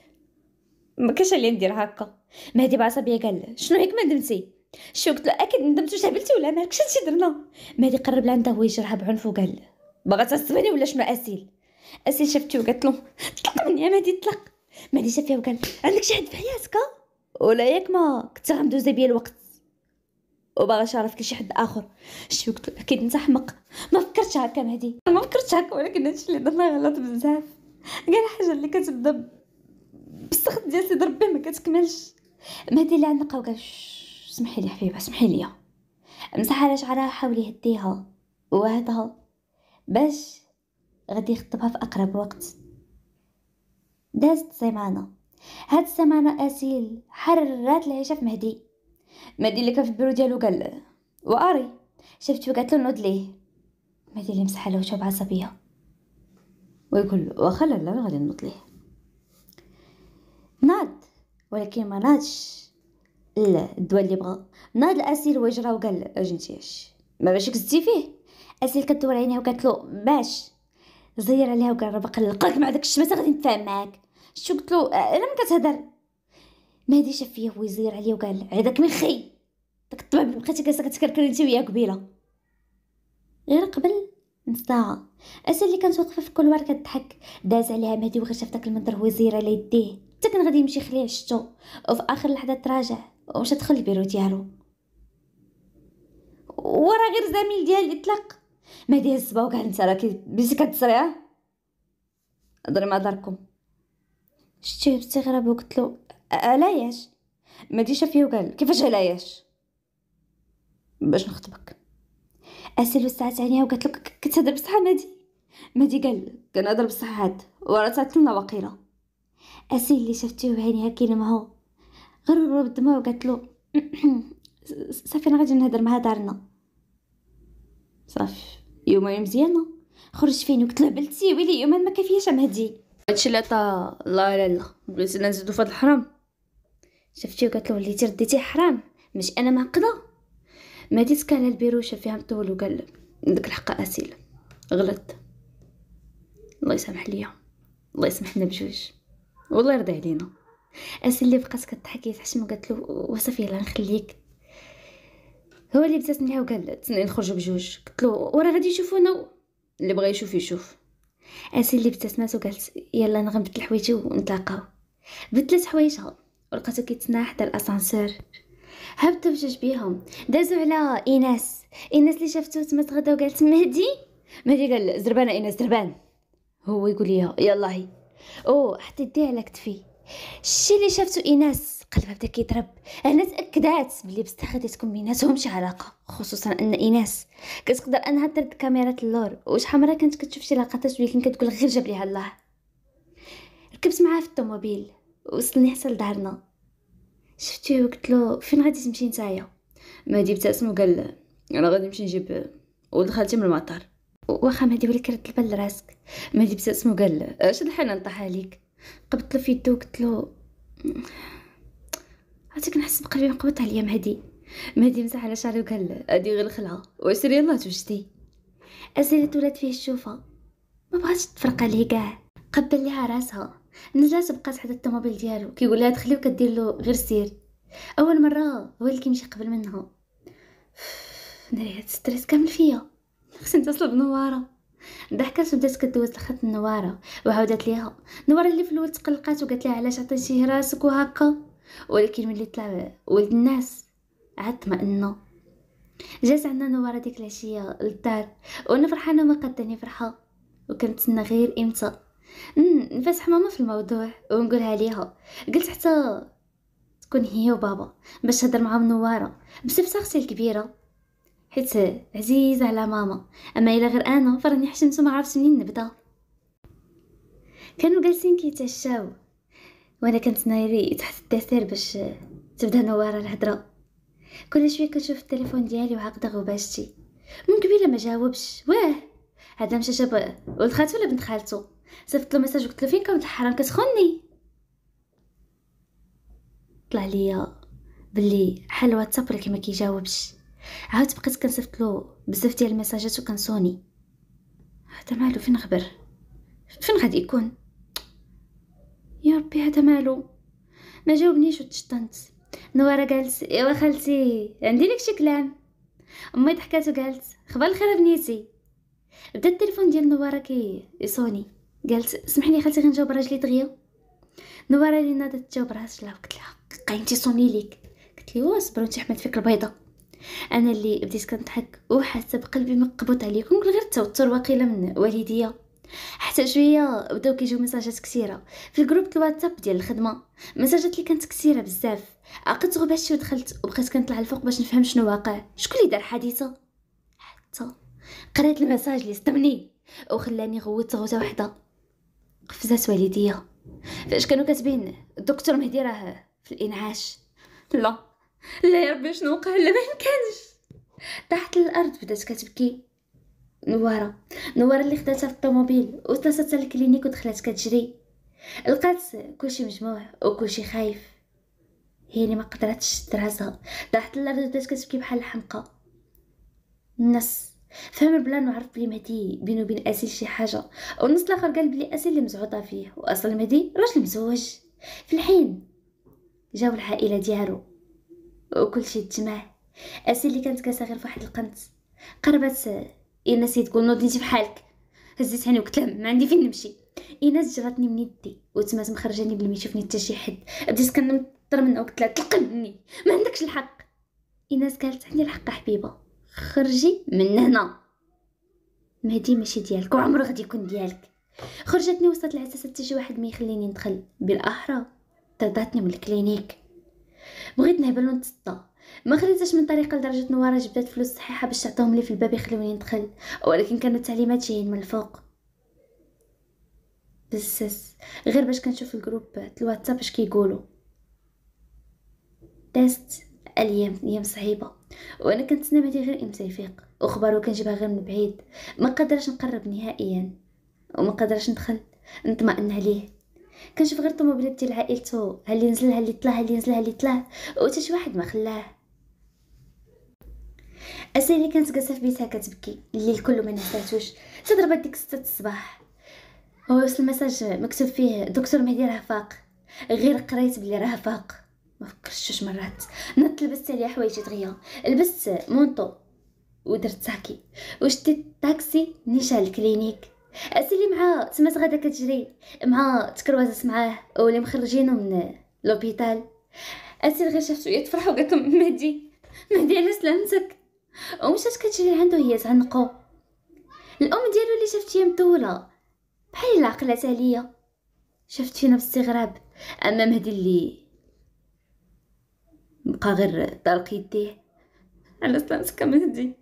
ما كاش اللي ندير هكا مهدي بعصبيه قال شنو هيك ما ندمتي شو قلت له اكيد ندمت واش هبلتي ولا مالكش هادشي درنا مهدي قرب لعندها ويجرها بعنف وقال باغا تعصبني ولا شنو اسيل اسيل شفتي وقالت له طلق مني يا مهدي طلق مهدي شاف وقال عندك شي حد في حياتك ولا ياك ما كنت غندوزي بيا الوقت وباغا نعرف كل شي حد اخر شتي قلت اكيد انت حمق ما فكرتش هكا مهدي ما فكرتش هكا ولكن هادشي اللي درنا غلط بزاف كاع الحاجه اللي كتبدا بالسخط ديال سيد ربي ما كتكملش مهدي اللي عندنا قاو سمحي لي حبيبه سمحي لي امسح على شعرها حاول يهديها وهدها باش غادي يخطبها في اقرب وقت دازت سيمانه هاد السمانه اسيل حررات العيشه في مهدي مادي اللي كان في البيرو ديالو قال واري شفتو قالت له نوض ليه مادي اللي مسح له وجهه بعصبيه ويقول واخا لا لا غادي نوض ليه ناض ولكن ما لا الدواء اللي بغا ناض الاسيل وجرى وقال اجنتيش ما باش كزتي فيه اسيل كدور عينيها وقالت له باش زير عليها وقال راه بقى نلقاك مع داك الشمس غادي نتفاهم معاك شتو قلت له انا ما كتهضر ما هادي شاف فيا هو زير عليا وقال هذاك من خي داك الطبيب بقيتي جالسه كتكركري انت وياه قبيله غير قبل نص ساعه اسا اللي كانت واقفه في كل وار كضحك داز عليها مهدي وغير شاف داك المنظر هو زير على يديه حتى كان غادي يمشي يخليه عشتو وفي اخر لحظه تراجع ومشى دخل البيرو ديالو ورا غير زميل ديال الاطلاق مهدي هز صباعو قال انت راكي بيتي كتسري هضري مع داركم شتي باستغراب وقتلو علاش أه، ما ديش فيه وقال كيفاش علاش باش نخطبك اسلو ساعات عليها وقالت لك كتهضر بصح مادي مادي قال كنهضر بصح هاد ورات لنا وقيله اسيل اللي شفتيه بعينيها غير ضرب بالدموع وقالت له صافي انا غادي نهضر مع دارنا صافي يومين مزيانه خرج فين وقلت له بلتي ويلي يوم ما كافياش مهدي هادشي اللي عطا لا لا لا بغيت نزيدو فهاد الحرام شفتي وقالت له وليتي رديتي حرام مش انا ما قضى ما ديت على البيروشه شاف فيها مطول وقال ديك الحقه اسيل غلط الله يسامح ليا الله يسامحنا بجوج والله يرضي علينا اسيل اللي بقات كضحك يتحشم وقالت له وصافي يلاه نخليك هو اللي بدات منها وقال تسني نخرجوا بجوج قلت له ورا غادي يشوفونا اللي بغى يشوف يشوف اسيل اللي ابتسمات وقالت يلا نغمت الحوايج ونتلاقاو بدلت حوايجها ولقاتو كيتسنى حدا الاسانسور هبطوا بجوج بيهم دازوا على ايناس ايناس اللي شافتو تما تغدا وقالت مهدي مهدي قال زربانه ايناس زربان هو يقول ليها يلا هي او حط يديه على كتفي الشي اللي شافتو ايناس قلبها بدا كيضرب انا تاكدات بلي بستخدتكم بيناتهم شي علاقه خصوصا ان ايناس كتقدر انها ترد كاميرات اللور واش حمراء كانت كتشوف شي لقطات ولكن كتقول غير جاب ليها الله ركبت معاها في الطوموبيل وصلني حتى لدارنا شفتيه وقلت له فين غادي تمشي نتايا مهدي ابتسم وقال انا غادي نمشي نجيب ولد خالتي من المطار واخا مهدي وليك رد البال لراسك مهدي ابتسم وقال اش الحنان طاح عليك قبضت له في يدو قلت له عرفتي كنحس بقلبي مقبض عليا مهدي مهدي مسح على شعري وقال هادي غير الخلعه وسيري يلاه توجدي اسيري ولات فيه الشوفه ما بغاتش تفرق عليه كاع قبل ليها راسها نجاة بقات حدا الطوموبيل ديالو كيقول لها دخلي وكدير له غير سير اول مره هو اللي كيمشي قبل منها ناري هاد ستريس كامل فيا خصني نتصل بنواره ضحكات وبدات كدوز لخط نواره وعاودت ليها نواره اللي في الاول تقلقات وقالت لها علاش عطيتيه راسك وهكا ولكن ملي طلع ولد الناس عاد طمأنه جات عندنا نواره ديك العشيه للدار وانا فرحانه ما قداني فرحه وكنتسنى غير امتى نفسح ماما في الموضوع ونقولها ليها قلت حتى تكون هي وبابا باش تهضر معاهم نواره بصفتها اختي الكبيره حيت عزيزه على ماما اما الا غير انا فراني حشمت وما عرفت منين نبدا كانوا جالسين كيتعشاو وانا كنت نايري تحت الدسير باش تبدا نواره الهضره كل شويه كنشوف التليفون ديالي وعاقده غباشتي من قبيله ما جاوبش واه هذا مشى جاب ولد خالته ولا بنت خالته صيفط له ميساج قلت له فين كنت الحرام كتخوني طلع ليا بلي حل الواتساب ولكن ما كيجاوبش عاود بقيت كنصيفط له بزاف ديال الميساجات وكنصوني هذا مالو فين غبر فين غادي يكون يا ربي هذا مالو ما جاوبنيش وتشطنت نورا قالت ايوا خالتي عندي لك شي كلام امي ضحكات وقالت خبر الخير بنيتي بدا التليفون ديال نورا كي يصوني قالت سمح لي خالتي غنجاوب راجلي دغيا نواره لي دات تجاوب راجلها قلت لها انت صوني ليك قلت لي واه صبروا انت حمد فيك البيضه انا اللي بديت كنضحك وحاسه بقلبي مقبوط عليكم غير التوتر واقيلا من والديا حتى شويه بداو كيجيو ميساجات كثيره في الجروب الواتساب ديال الخدمه ميساجات اللي كانت كثيره بزاف عقدت غير ودخلت وبقيت كنطلع الفوق باش نفهم شنو واقع شكون اللي دار حادثه حتى قريت المساج اللي صدمني وخلاني غوت غوته وحده قفزات والديا فاش كانوا كاتبين الدكتور مهدي راه في الانعاش لا لا يا ربي شنو وقع لا ما يمكنش طاحت للارض بدات كتبكي نواره نواره اللي خداتها في الطوموبيل وطاستها للكلينيك ودخلت كتجري لقات كلشي مجموع وكلشي خايف هي اللي ما قدرتش تشد راسها طاحت للارض بدات كتبكي بحال الحمقى الناس فهم بلا ما عرف بلي مهدي بينه وبين اسيل شي حاجه والنص الاخر قال بلي اسيل اللي مزعوطه فيه واصلا مهدي راجل مزوج في الحين جاو العائله ديالو وكل شيء تجمع اسيل اللي كانت كاسه فواحد القنت قربت ايناس تقول نوض نجي بحالك هزيت عيني وقلت لها ما عندي فين نمشي ايناس جراتني من يدي وتمات مخرجاني بلي ما يشوفني حتى شي حد بديت كنمطر منها وقلت لها طلقي مني ما عندكش الحق ايناس قالت عندي الحق حبيبه خرجي من هنا ما ماشي ديالك وعمره غادي يكون ديالك خرجتني وسط العساسه تجي شي واحد ما يخليني ندخل بالاحرى طرداتني من الكلينيك بغيت نهبل ونتسطى ما خليتش من طريقه لدرجه نواره جبدات فلوس صحيحه باش تعطيهم لي في الباب يخلوني ندخل ولكن كانوا التعليمات جايين من الفوق بزاف غير باش كنشوف الجروب الواتساب اش كيقولوا تيست الايام ايام صعيبه وانا كنتسنى مهدي غير امتى يفيق وخبارو كنجيبها غير من بعيد ما قدرش نقرب نهائيا وما قدرش ندخل نطمئن عليه كنشوف غير طموبيل ديال عائلته هل ينزل هل يطلع هل ينزل هل يطلع وتا شي واحد ما خلاه اسالي كانت جالسه في بيتها كتبكي الليل كله ما نساتوش تضرب ديك 6 الصباح هو وصل المساج مكتوب فيه دكتور مهدي راه فاق غير قريت بلي راه فاق ما فكرتش جوج مرات نط لبست عليا حوايجي دغيا لبست مونطو ودرت ساكي وشتي الطاكسي نيشا الكلينيك لي معاه تماس غدا كتجري مع تكروازات معاه ولي مخرجينو من لوبيتال اسيل غير شفتو يتفرحو قالت لهم مهدي مهدي على سلامتك ومشات كتجري عنده هي تعنقو الام ديالو اللي شافت مطوله بحال العقلات عليا شافت فينا باستغراب اما مهدي اللي بقى غير طلق يديه على سلامتك مهدي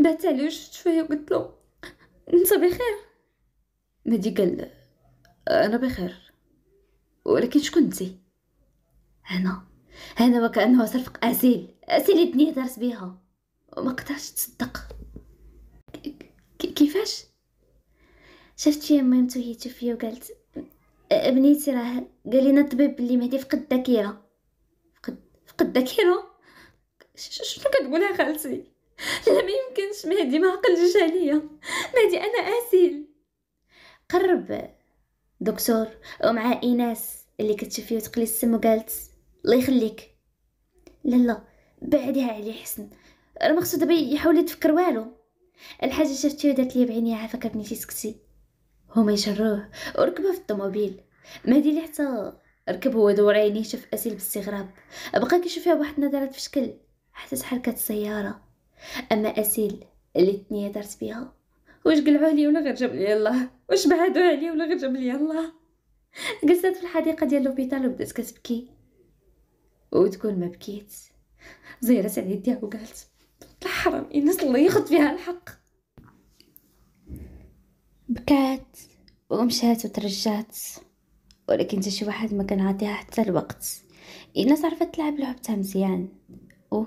بعت عليه شفت شويه وقلت له انت بخير مهدي قال انا بخير ولكن شكون انت انا انا وكانه صرفق اسيل اسيل الدنيا درس بيها وما قدرتش تصدق كيفاش شفت شي ميمتو هيتو فيا وقالت بنيتي راه قال لنا الطبيب بلي مهدي فقد الذاكره الذاكره شنو كتقولها خالتي لا ما يمكنش مهدي ما عقلتش عليا مهدي انا اسيل قرب دكتور ومع ايناس اللي كتشفي وتقلي السم وقالت الله يخليك لا لا بعدها عليه حسن راه مقصود دابا يحاول يتفكر والو الحاجه شفتي ودات لي بعيني عافاك بنتي سكتي هما يجروه وركبها في الطوموبيل مهدي اللي حتى ركب هو دور عينيه شاف أسيل باستغراب بقى كيشوف فيها واحد النظرات في شكل حسس حركه السيارة أما أسيل اللي تنيا دارت بها واش قلعوا لي ولا غير جاب لي الله واش بعدوه عليا ولا غير جاب لي الله جلست في الحديقة ديال لوبيتال وبدات كتبكي وتقول ما بكيت زيرة على يديها وقالت الحرام الناس الله ياخد فيها الحق بكات ومشات وترجعت ولكن حتى شي واحد ما عاطيها حتى الوقت الناس عرفت تلعب لعبتها مزيان او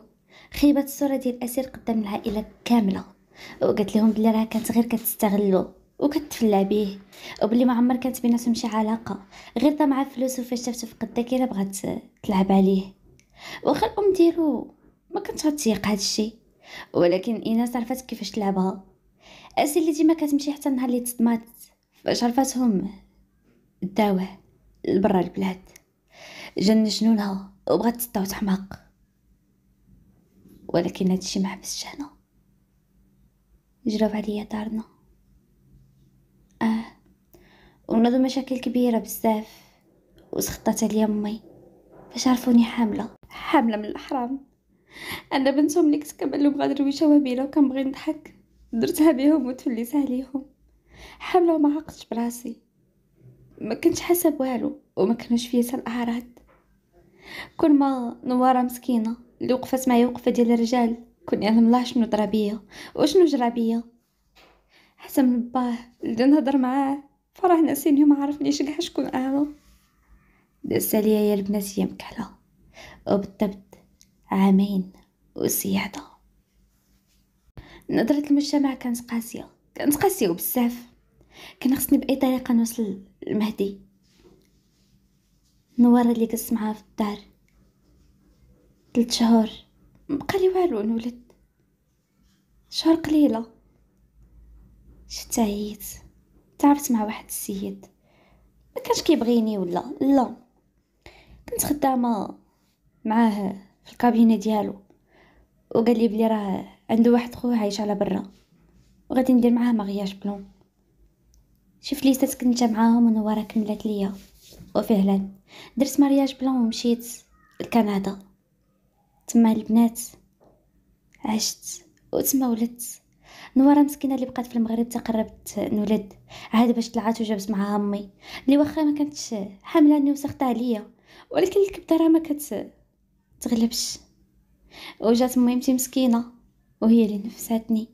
خيبت الصوره ديال الاسير قدام العائله كامله وقالت لهم بلي راه كانت غير كتستغلو وكتفلى بيه وبلي ما عمر كانت بيناتهم شي علاقه غير طمع فلوس وفاش شافته في قدك الا بغات تلعب عليه واخا الام ديالو ما كانت غتيق هذا الشيء ولكن ايناس عرفت كيفاش تلعبها اسي اللي ديما كتمشي حتى النهار اللي تصدمات فاش عرفاتهم داوه لبرا البلاد جن جنونها وبغات تسطا وتحماق ولكن هادشي ما حبسش جهنا جرب عليا دارنا اه ونادو مشاكل كبيرة بزاف وسخطات عليا امي باش عرفوني حاملة حاملة من الاحرام انا بنتهم اللي كنت كنبان غادر ويشا وهبيله وكنبغي نضحك درتها بيهم وتفليتها عليهم حامله وما عقتش براسي ما كنتش حاسه بوالو وما كانوش فيا حتى الاعراض كل ما نوارة مسكينة اللي وقفت معايا وقفة ديال الرجال كون انا ملاح شنو طرا بيا وشنو جرى بيا حسن من باه اللي نهضر معاه فراه ناسيني وما عرفنيش كاع شكون انا دس عليا يا البنات يا مكحله وبالضبط عامين وزياده نظرة المجتمع كانت قاسية كانت قاسية وبزاف كان خصني باي طريقه نوصل لمهدي نوار اللي قص معاه في الدار ثلاث شهور بقالي والو نولد شهور قليله شتا عييت تعرفت مع واحد السيد ما كانش كيبغيني ولا لا كنت خدامه معاه في الكابينه ديالو وقال لي بلي راه عنده واحد خوه عايش على برا وغادي ندير معاه مغياج بلون شوف لي كنت معاهم ورا كملت ليا وفعلا درت مارياج بلون ومشيت لكندا تما البنات عشت وتما ولدت نورا مسكينة اللي بقات في المغرب تقربت نولد عاد باش طلعت وجابت معها امي اللي واخا ما كانتش حاملاني وسخت عليا ولكن الكبده راه ما كت تغلبش وجات ميمتي مسكينه وهي اللي نفساتني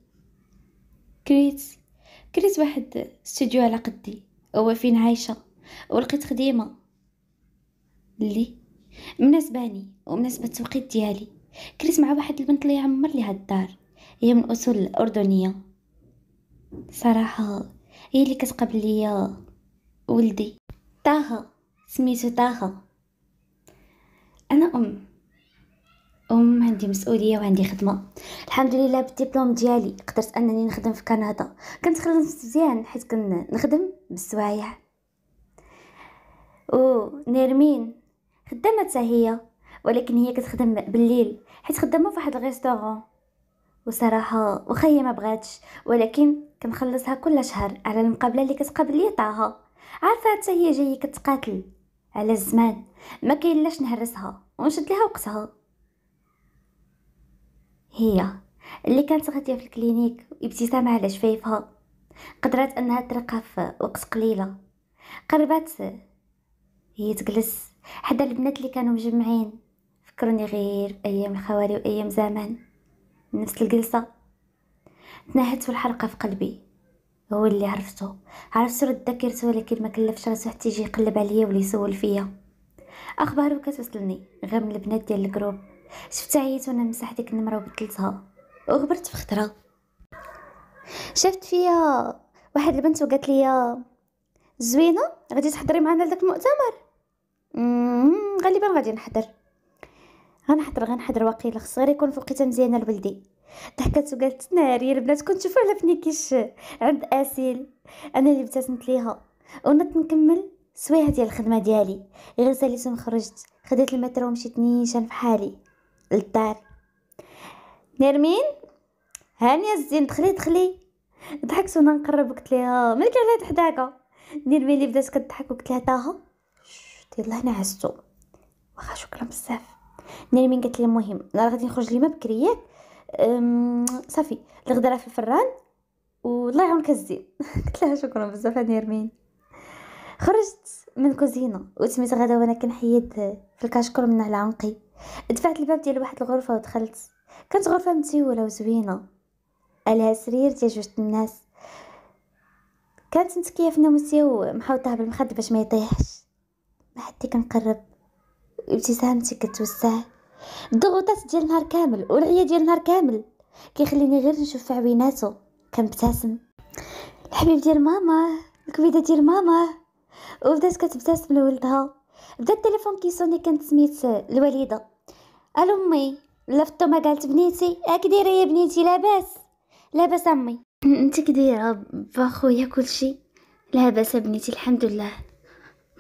كريت كريت واحد استوديو على قدي هو فين عايشه ولقيت خديمه اللي مناسباني ومناسبه التوقيت ديالي كريت مع واحد البنت اللي عمر ليها الدار هي من اصول اردنيه صراحه هي اللي كتقبل ليا ولدي طه سميتو طه انا ام أم عندي مسؤولية وعندي خدمة الحمد لله بالدبلوم ديالي قدرت أنني نخدم في كندا كنت خدمت مزيان حيت كنخدم بالسوايع أو نيرمين خدامة هي ولكن هي كتخدم بالليل حيت خدامة في واحد الريستوران وصراحة واخا هي ما بغاتش ولكن كنخلصها كل شهر على المقابلة اللي كتقابل لي طاها عارفه حتى هي جايه كتقاتل على الزمان ما كاين نهرسها ونشد لها وقتها هي اللي كانت غادية في الكلينيك ابتسامة على شفايفها قدرات انها ترقى في وقت قليلة قربات هي تجلس حدا البنات اللي كانوا مجمعين فكروني غير ايام الخوالي وايام زمان نفس الجلسة تنهدت الحرقة في قلبي هو اللي عرفته عرفت رد ذاكرته ولكن ما كلفش راسو حتى يجي يقلب عليا ولا يسول فيا اخباره كتوصلني غير من البنات ديال الجروب شفت عييت وانا نمسح ديك النمره وبدلتها وغبرت في خطره شافت فيا واحد البنت وقالت لي زوينه غادي تحضري معنا لذاك المؤتمر غالبا غادي نحضر غنحضر غنحضر واقي خص غير يكون في مزيانه لولدي ضحكت وقالت ناري البنات كنت شوفوا على فني كيش عند اسيل انا اللي ابتسمت ليها ونط نكمل سويها ديال الخدمه ديالي غير ساليت خرجت خديت المترو ومشيت نيشان في حالي للدار نرمين هانية الزين دخلي دخلي ضحكت وانا نقرب قلت ليها مالك على حداك نرمين اللي بدات كضحك وقلت لها طه يلاه انا عزتو واخا شكرا بزاف نرمين قالت لي المهم انا غادي نخرج ليما بكري ياك صافي الغدا راه في الفران والله يعاونك الزين قلت لها شكرا بزاف نرمين خرجت من كوزينه وتميت غدا وانا كنحيد في الكاشكول من على عنقي دفعت الباب ديال واحد الغرفه ودخلت كانت غرفه مزيوله وزوينه عليها سرير ديال جوج الناس كانت متكيه في ناموسي ومحوطه بالمخد باش ما يطيحش ما حتى كنقرب ابتسامتي كتوسع الضغوطات ديال النهار كامل والعيه ديال النهار كامل كيخليني غير نشوف في عويناتو كنبتسم الحبيب ديال ماما الكبيده ديال ماما وبدات كتبتسم لولدها بدا التليفون كيسوني كانت سميت الوالده الو امي لفت ما قالت بنيتي هاك يا بنيتي لاباس لاباس امي انت كدايره باخويا كلشي لاباس بنيتي الحمد لله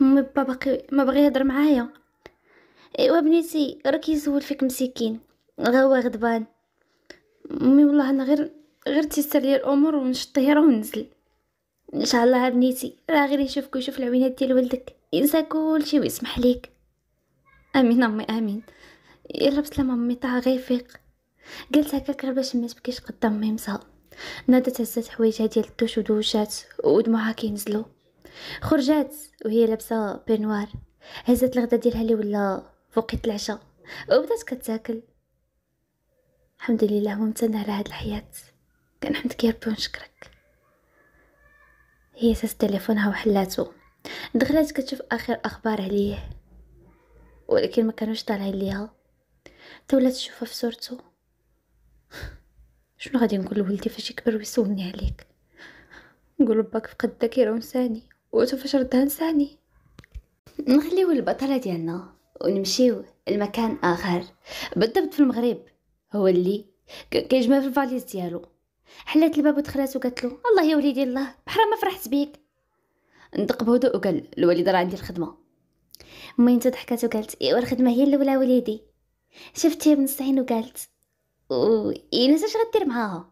امي با باقي ما بغى يهضر معايا ايوا بنيتي راه كيسول فيك مسكين غوا غضبان امي والله انا غير غير تيسر لي الامور ونشطيها ونزل ان شاء الله بنيتي راه غير يشوفك ويشوف العوينات ديال ولدك ينسى كلشي ويسمح ليك امين امي امين يلا بسلامه امي طه غيفيق قلت هكاك غير باش ما تبكيش قدام ميمسها نادت هزات حوايجها ديال الدوش ودوشات ودموعها كينزلو خرجات وهي لابسه بينوار هزات الغدا ديالها اللي ولا فوقيت العشاء وبدات كتاكل الحمد لله ممتنه على هاد الحياه كنحمدك يا ربي ونشكرك هي ساس تليفونها وحلاتو دخلت كتشوف اخر اخبار عليه ولكن ما كانوش طالعين ليها تولات تشوفها في صورته شنو غادي نقول لولدي فاش يكبر ويسولني عليك نقول باك فقد الذاكره ونساني وتو فاش ردها نساني نخليو البطله ديالنا ونمشيو لمكان اخر بالضبط في المغرب هو اللي كيجمع في الفاليز ديالو حلات الباب ودخلات وقالت له الله يا وليدي الله بحرا ما فرحت بيك ندق بهدوء وقال الوالده راه عندي الخدمه انت ضحكات وقالت ايوا الخدمه هي الاولى وليدي شفتي من عين وقالت او ايناس اش غدير معاها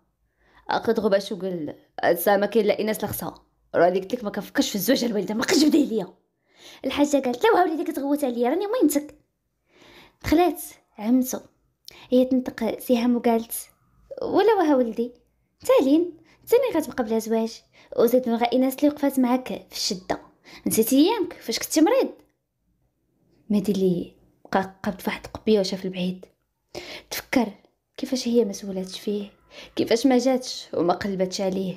اخذ غباش وقال سا ما كاين لا ايناس لا خصها راه قلت لك ما كنفكرش في الزواج الوالده ما بقاش بدا ليا الحاجه قالت لا وليدي كتغوت عليا راني ميمتك دخلات عمته هي تنطق سهام وقالت ولا وها ولدي تالين تاني غتبقى بلا زواج وزيد من غائناس اللي وقفات معاك في الشده نسيتي ايامك فاش كنتي مريض مادي لي بقى قبض فواحد القبيه وشاف البعيد تفكر كيفاش هي ما سولاتش فيه كيفاش ما جاتش وما قلبتش عليه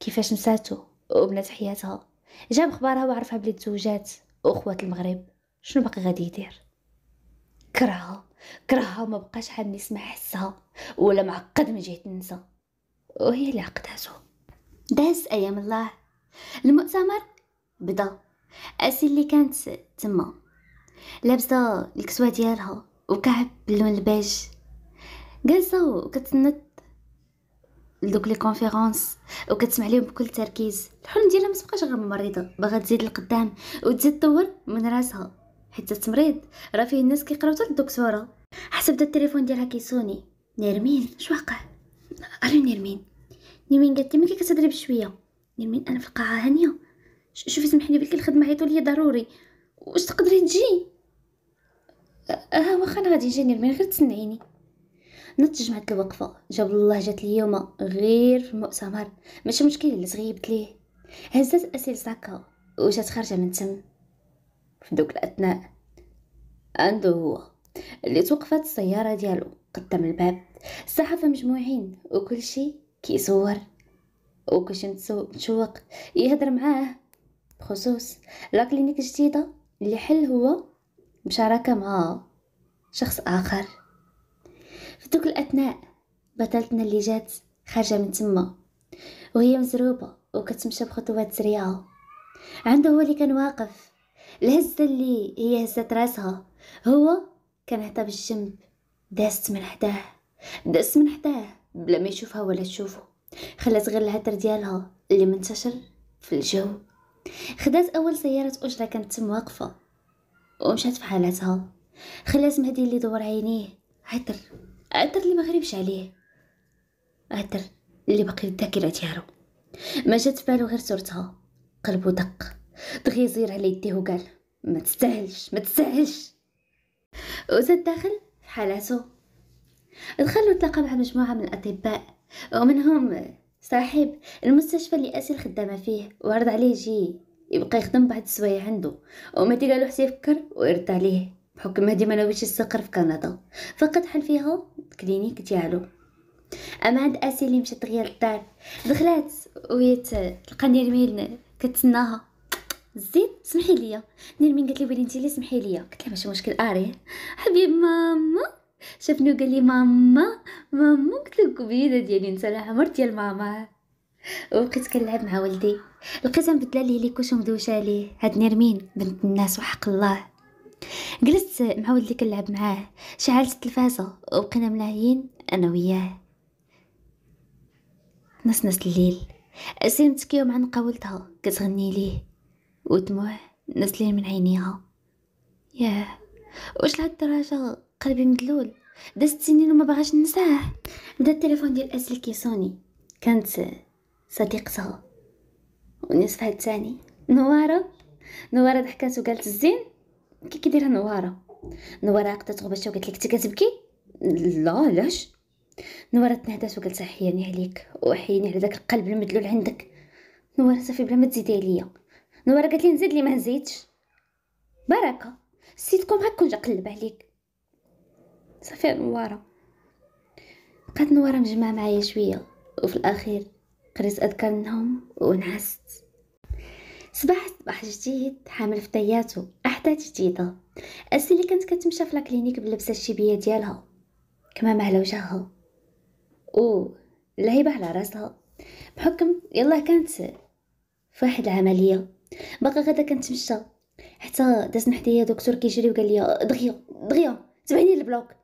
كيفاش نساتو وبنات حياتها جاب خبارها وعرفها بلي تزوجات واخوات المغرب شنو باقي غادي يدير كرهها كرهها وما بقاش حد يسمع حسها ولا معقد من جهه النساء وهي اللي عقدته داز أيام الله المؤتمر بدا أسي اللي كانت تما لابسة الكسوة ديالها وكعب باللون البيج جالسة وكتنط لدوك لي كونفيرونس وكتسمع ليهم بكل تركيز الحلم ديالها ما تبقاش غير ممرضه باغا تزيد لقدام وتزيد تطور من راسها حيت تمريض راه فيه الناس كيقراو حتى الدكتوره حسب دا التليفون ديالها كيسوني نرمين شو واقع الو نرمين نرمين قالت لي ما كتهضري بشويه نرمين انا في القاعه هانيه شوفي سمحي لي بلكي الخدمه عيطوا لي ضروري واش تقدري تجي اه واخا انا غادي نجي نرمين غير تسنعيني نط جمعت الوقفه جاب الله جات لي يوما غير في المؤتمر ماشي مشكل اللي تغيبت ليه هزات اسيل ساكا وجات خارجه من تم في دوك الاثناء عنده هو اللي توقفت السياره ديالو قدام الباب الصحافة مجموعين وكل شي كيصور وكل شي متشوق يهضر معاه بخصوص لا كلينيك جديدة اللي حل هو مشاركة مع شخص آخر في ذوك الأثناء بطلتنا اللي جات خارجة من تما وهي مزروبة وكتمشى بخطوات سريعة عنده هو اللي كان واقف الهزة اللي هي هزت راسها هو كان حتى بالجنب دازت من حداه دقس من حداه بلا ما يشوفها ولا تشوفه خلات غير الهدر ديالها اللي منتشر في الجو خدات اول سياره اجره كانت تم واقفه ومشات في حالتها خلات مهدي اللي دور عينيه عطر عطر اللي ما غريبش عليه عطر اللي باقي الذاكره ديالو ما جات في بالو غير صورتها قلبو دق دغيا يزير على يديه وقال ما تستاهلش ما تستاهلش وزاد داخل في حالته دخلوا تلاقى مع مجموعة من الأطباء ومنهم صاحب المستشفى اللي أسيل خدامة فيه وعرض عليه يجي يبقى يخدم بعد السوايع عنده وما قالو حتى يفكر ويرد عليه بحكم هادي ما ناويش يستقر في كندا فقد حل فيها كلينيك ديالو اما عند اسي اللي مشات غير الدار دخلات وهي تلقى نيرمين كتسناها زيد سمحي ليا نيرمين قالت لي بلي انت لي سمحي ليا قلت لها ماشي مشكل اري حبيب ماما شافني وقال لي ماما ماما قلت له قبيله ديالي نتا عمر ديال ماما وبقيت كنلعب مع ولدي لقيتها مبدله ليه ليكوش ومدوشه ليه هاد نرمين بنت الناس وحق الله جلست مع ولدي كنلعب معاه شعلت التلفازه وبقينا ملاهيين انا وياه نص نص الليل اسيم تكيو مع نقاولتها كتغني ليه ودموع نزلين من عينيها ياه واش الدرجه قلبي مدلول دازت سنين وما بغاش ننساه بدا التليفون ديال اسل كيصوني كانت صديقتها ونصفها الثاني نواره نواره ضحكات وقالت الزين كي كيديرها نواره نواره عقدت غبشه وقالت لك انت كتبكي لا علاش نواره تنهدات وقالت حياني عليك وحياني على داك القلب المدلول عندك نواره صافي بلا ما تزيدي عليا نواره قالت لي نزيد لي ما نزيدش بركه سيتكم غنكون قلب عليك صافي نوارة بقات نوارة مجمعة معايا شوية وفي الأخير قريت أذكر النوم ونعست صباح صباح جديد حامل فتياتو أحداث جديدة أسي اللي كانت كتمشى في لاكلينيك بلبسة الشيبية ديالها كمامة على وجهها أو لهيبة على راسها بحكم يلا كانت في واحد العملية باقا غدا كنتمشى حتى داز من حدايا دكتور كيجري وقال لي دغيا دغيا تبعيني البلوك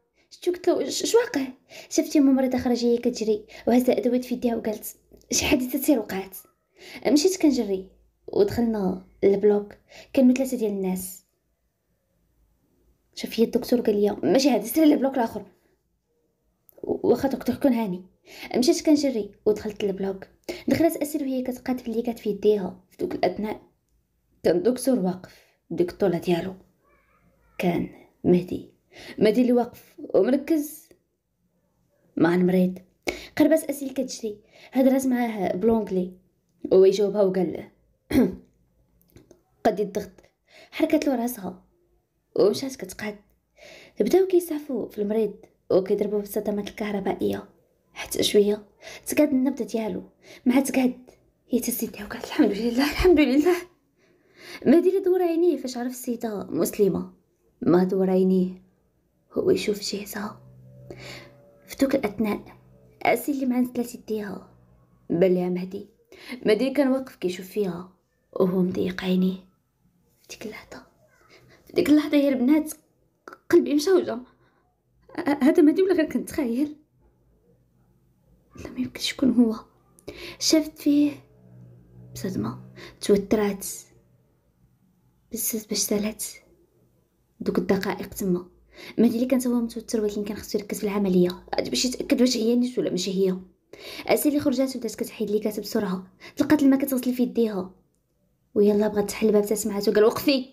له اش واقع شفتي ممرضة خرجية كتجري وهزت أدوات في يديها وقالت شي حادثة سير وقعت مشيت كنجري ودخلنا للبلوك كانوا ثلاثة ديال الناس شاف الدكتور قال لي ماشي هذا سير للبلوك الاخر واخا الدكتور كون هاني مشيت كنجري ودخلت للبلوك دخلت اسير وهي كتقاتل اللي كانت في يديها في دوك الاثناء كان الدكتور واقف ديك الطولة ديالو كان مهدي ما دير واقف ومركز مع المريض قال اسئله كتجري هاد معاه بلونغلي ويجاوبها وقال له قد الضغط حركت له راسها ومشات كتقعد بداو كيسعفوا في المريض وكيضربوا بالصدمات الكهربائيه حتى شويه تقعد النبضه ديالو مع تقعد هي تسيدها وقالت الحمد لله الحمد لله ما دير دور عينيه فاش عرف السيده مسلمه ما دور عينيه هو يشوف جهزها فتوك الأثناء أسي اللي ما ديها بل يا مهدي مهدي كان واقف كيشوف فيها وهو مضيق عينيه في اللحظة في اللحظة يا البنات قلبي مشوجة هذا مهدي ولا غير كنت لا لم يمكن يكون هو شافت فيه بصدمة توترات بزاف باش سالات دوك الدقائق تما ما هادي اللي كانت هو متوتر ولكن كان خصو يركز في العمليه باش يتاكد واش هي نيت ولا ماشي هي اسي اللي خرجات وبدات كتحيد لي كاتب بسرعه تلقات الماء كتغسل في يديها ويلا بغات تحل الباب سمعته وقال وقفي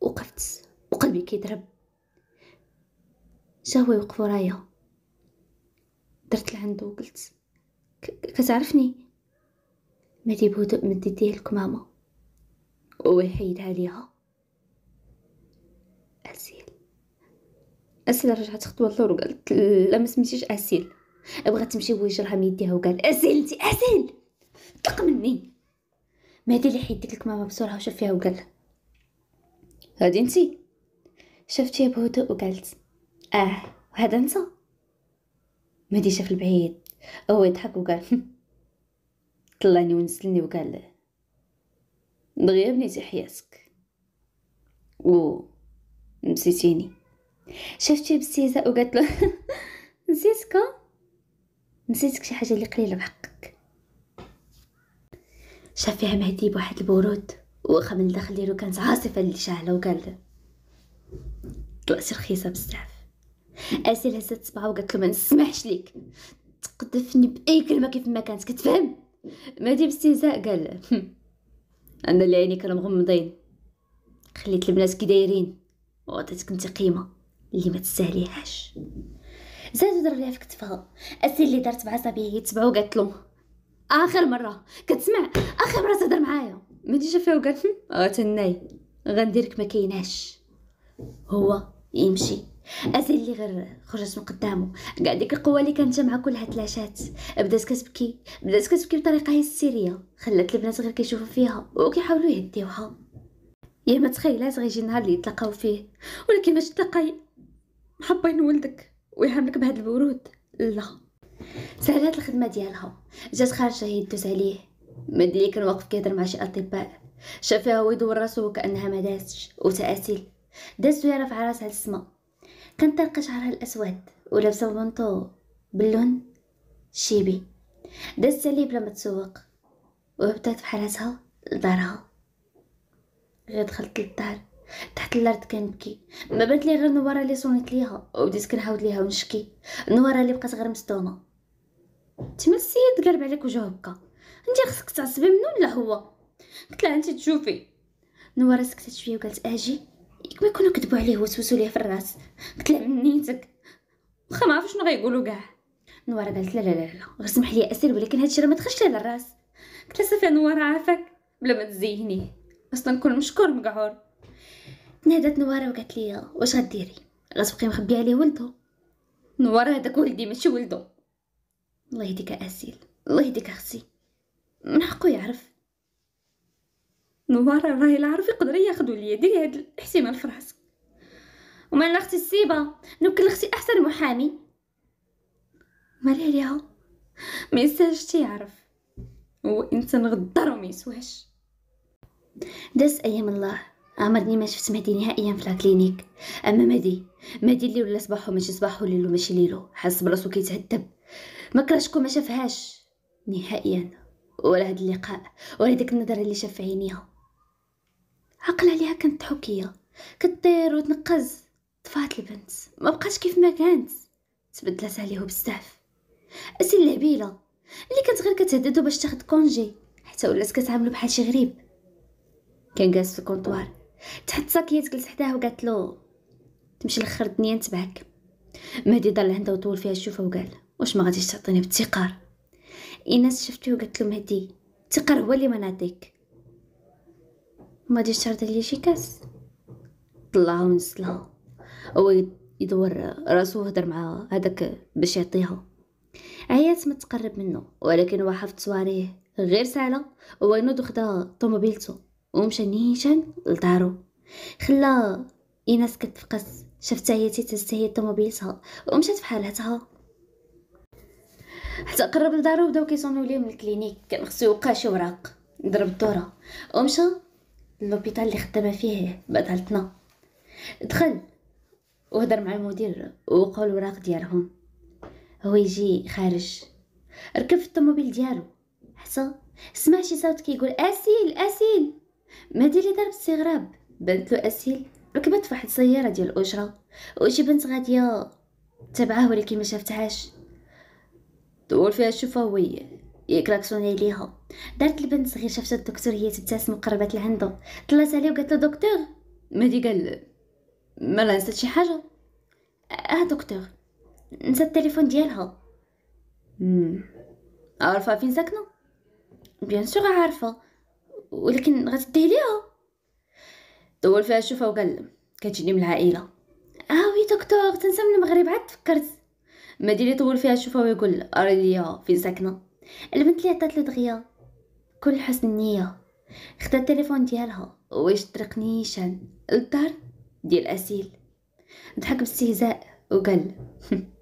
وقفت وقلبي كيضرب جا هو يوقف ورايا درت لعندو وقلت كتعرفني مدي بهدوء مد يديه لكمامه وهو يحيدها ليها أسيل أسيل رجعت خطوة لور وقالت لا ما سميتيش أسيل بغات تمشي ويجرها من يديها وقال أسيل انتي أسيل طق مني ما هادي اللي حيدت لك ماما بسرعة وشاف فيها وقال هادي انتي شفتيها بهدوء وقالت اه وهذا انت مهدي شاف البعيد هو يضحك وقال طلعني ونسلني وقال دغيا بنيتي حياتك و نسيتيني شفتي بالسيزة وقالت له نسيتك نسيتك شي حاجه اللي قليله بحقك شاف فيها مهدي بواحد البرود واخا من الداخل ديالو كانت عاصفه اللي شاعله وقال له طلعتي رخيصه بزاف اسيل هزت صباعها وقالت له ما نسمحش ليك تقذفني باي كلمه كيف ما كانت كتفهم مهدي باستهزاء قال انا اللي عيني كانوا مغمضين خليت البنات كي دايرين وعطيتك انت قيمه اللي ما تستاهليهاش زادو دار ليها في كتفها السيل اللي دارت صبيه يتبعو قالت له اخر مره كتسمع اخر مره تهضر معايا ما جا فيها وقالت اه تناي غنديرك ما كايناش هو يمشي ازي اللي غير خرجت من قدامه كاع ديك القوه اللي كانت جامعه كلها تلاشات بدات كتبكي بدات كتبكي بطريقه هستيريه خلات البنات غير كيشوفوا فيها وكيحاولوا يهديوها يا ما تخيلات غيجي النهار اللي يتلاقاو فيه ولكن باش تلاقاي محبين ولدك ويحملك بهاد البرود لا سهلات الخدمه ديالها جات خارجه يدوز عليه ملي كان واقف كيهضر مع شي اطباء شافها ويدور راسو كانها ما دازتش وتاسيل دازتو هي رافعه راسها للسما كانت تلقى شعرها الاسود ولابسه بونطو باللون شيبي دازت عليه بلا ما تسوق في حراسها لدارها غير دخلت للدار تحت الارض كنبكي ما بانت لي غير النواره اللي صونيت ليها وبديت كنعاود ليها ونشكي النواره اللي بقات غير مصدومه تما السيد قلب عليك وجهه هكا انت خصك تعصبي منو ولا هو قلت لها انت تشوفي نواره سكتت شويه وقالت اجي ما يكونوا كذبوا عليه وسوسوا ليه في الراس قلت لها منيتك واخا ما عرف شنو غيقولوا كاع نواره قالت لا لا لا لا غير سمح لي اسير ولكن هادشي راه ما تخش لي الراس قلت لها صافي نواره عافاك بلا ما تزيهني اصلا نكون مشكور مقعور نادت نوارة وقالت لي واش غديري غتبقي مخبيه عليه ولدو نوارا هذاك ولدي ماشي ولدو الله يهديك اسيل الله يهديك اختي من حقو يعرف نوارا راهي لا عرف يقدر ياخذو ليا ديري هاد الاحتمال في راسك ومال اختي السيبه نوكل اختي احسن محامي مالي عليها ما يستاهلش تيعرف هو انسان غدار وما يسواش ايام الله عمرني ما شفت مهدي نهائيا في الكلينيك اما مهدي مهدي اللي ولا صباحو ماشي صباحو ليلو ماشي ليلو حاس براسو كيتهدب ما كرهش ما شافهاش نهائيا ولا هاد اللقاء ولا ديك النظره اللي شاف في عينيها عقل عليها كانت حكيه كطير وتنقز طفات البنت ما بقاش كيف ما كانت تبدلات عليه بزاف اسي الهبيله اللي كانت غير كتهددو باش تاخد كونجي حتى ولات كتعاملو بحال شي غريب كان جالس في الكونطوار تحت ساكيات جلس حداه وقالت له تمشي لاخر الدنيا نتبعك مهدي ضل عندها وطول فيها الشوفه وقال واش ما غاديش تعطيني بالتقار ايناس شفتي وقالت له مهدي التقار هو اللي ما نعطيك ما غاديش تعرض لي شي كاس طلعها ونزلها هو يدور راسو وهضر مع هذاك باش يعطيها عيات ما تقرب منه ولكن هو حافظ صواريه غير سهله هو ينوض وخدا طوموبيلته ومشى نيشان لدارو خلا ايناس كتفقس هي تيتهز هي طوموبيلتها ومشات بحالتها حتى قرب لدارو بداو كيصونو ليه من الكلينيك كان خصو يوقع شي وراق ضرب الدوره ومشى للوبيتال اللي خدامه فيه بعد علتنا دخل وهضر مع المدير ووقعوا الوراق ديالهم هو يجي خارج ركب في الطوموبيل ديالو حتى سمع شي صوت كيقول كي اسيل اسيل مديلي ضرب استغراب بنت له أسيل ركبت فواحد السيارة ديال الأجرة وشي بنت غادية تبعها ولكن ما شافتهاش دور فيها الشفوية يكراكسوني ليها دارت البنت صغير شافت الدكتور هي تبتسم وقربت لعندو طلعت عليه وقالت له دكتور مادي قال ما نسيت شي حاجه اه, آه، دكتور نسى التليفون ديالها امم عارفه فين ساكنه بيان سور عارفه ولكن ليها طول فيها شوفها وقال كتجيني من العائله اه وي دكتور تنسى من المغرب عاد تفكرت مديري طول فيها شوفها ويقول اري ليا فين ساكنه البنت اللي عطات لي دغيا كل حسن نيه خدا التليفون ديالها واش طريق نيشان للدار ديال اسيل ضحك باستهزاء وقال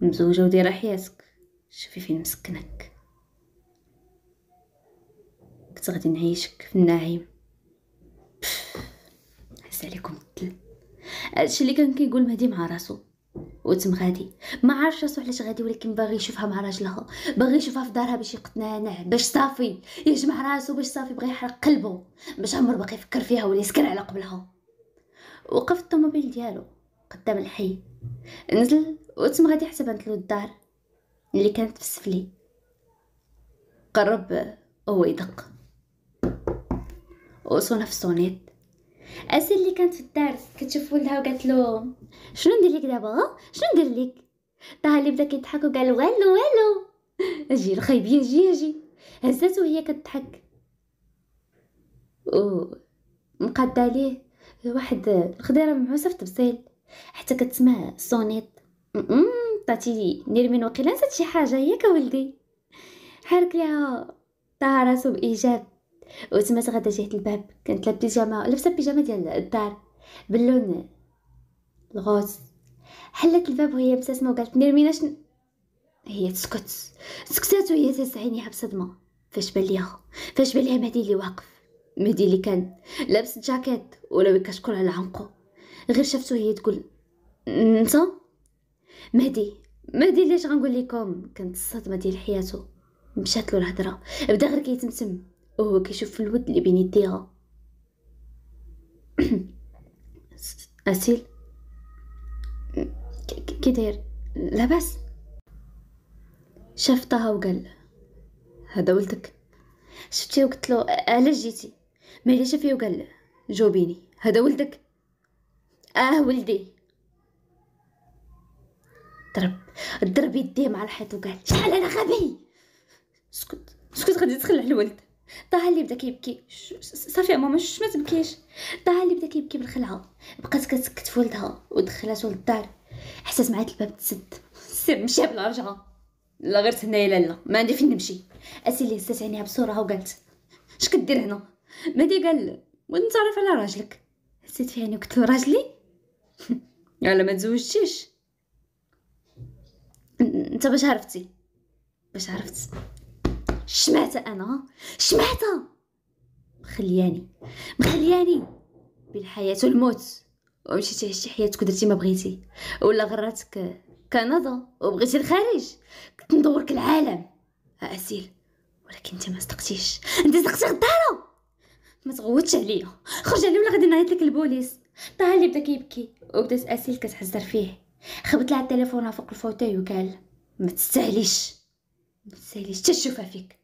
مزوجه ودير حياتك شوفي فين مسكنك كنت غادي نعيشك في النعيم حس عليكم الدل هادشي اللي كان كيقول مهدي مع راسو وتم غادي ما عارفش راسو علاش غادي ولكن باغي يشوفها مع راجلها باغي يشوفها في دارها باش يقتنع باش صافي يجمع راسو باش صافي بغى يحرق قلبه باش عمر باقي يفكر فيها ولا يسكر على قبلها وقف الطوموبيل ديالو قدام الحي نزل وتم غادي حتى بانت له الدار اللي كانت في السفلي قرب هو يدق وقصونا في صونيت اسي اللي كانت في الدرس كتشوف ولدها وقالت له شنو ندير لك دابا شنو ندير لك طه اللي بدا كيضحك وقال والو والو اجي الخايبيه اجي اجي هزاتو وهي كتضحك و مقاد عليه واحد الخضيره معوسه في تبصيل حتى كتسمع الصونيط أمم، طاتي نيرمين وقيلا نسات شي حاجه ياك ولدي حرك ليها طه راسو بايجاب وتما تغدى جهه الباب كانت لابسه بيجامه لابسه بيجامه ديال الدار باللون الغوز حلت الباب وهي مبتسمه وقالت نرمينا شن هي تسكت سكتات وهي تهز عينيها بصدمه فاش بان ليها فاش بان ليها مهدي اللي واقف مهدي اللي كان لابس جاكيت ولا كشكر على عنقه غير شافتو هي تقول انت مهدي مهدي ليش غنقول لكم كانت الصدمه ديال حياته مشات له الهضره بدا غير كيتمتم وهو كيشوف الود اللي بين يديها أسيل كي داير لاباس شاف طه وقال هذا ولدك شفتيه وقلت له علاش جيتي ملي شافيه وقال جاوبيني هذا ولدك اه ولدي ضرب ضرب يديه مع الحيط وقال شحال انا غبي اسكت اسكت غادي تخلع الولد طه اللي بدا كيبكي صافي ماما ما تبكيش طه اللي بدا كيبكي بالخلعه بقات كتسكت في ولدها ودخلاتو للدار حتى سمعت الباب تسد سير مشى بلا رجعه لا غير تهنايا لالا ما عندي فين نمشي اسي اللي هزات عينيها بسرعه وقالت اش كدير هنا مهدي قال وانت عارف على راجلك هزيت في عيني وقلت له راجلي يلا ما تزوجتيش انت باش عرفتي باش عرفت شمعتها انا شمعتها مخلياني مخلياني بين الحياه والموت ومشيتي عشتي حياتك ودرتي ما بغيتي ولا غراتك كندا وبغيتي الخارج كنت ندورك العالم اسيل ولكن انت ما صدقتيش انت صدقتي غداره ما تغوتش عليا خرج عليا ولا غادي نعيط لك البوليس طه اللي بدا كيبكي وبدات اسيل كتحزر فيه خبط لها التليفون فوق الفوتاي وقال ما تستاهليش ما تستاهليش تشوفها فيك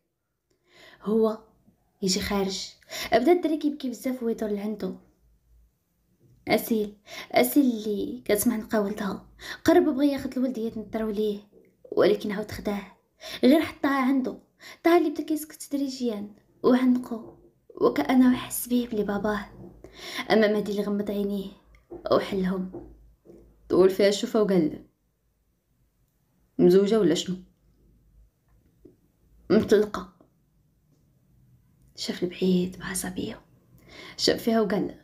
هو يجي خارج بدا الدري كيبكي بزاف ويدور لعندو اسيل اسيل اللي كتسمع نقا ولدها قرب بغى ياخد الولد يتنطرو ليه ولكن عاود خداه غير حطها عندو طه اللي بدا كيسكت تدريجيا وعنقو وكانه حس بيه بلي باباه اما مهدي اللي غمض عينيه وحلهم طول فيها شوفه وقال مزوجه ولا شنو مطلقه البعيد مع بعصبية شاف فيها وقال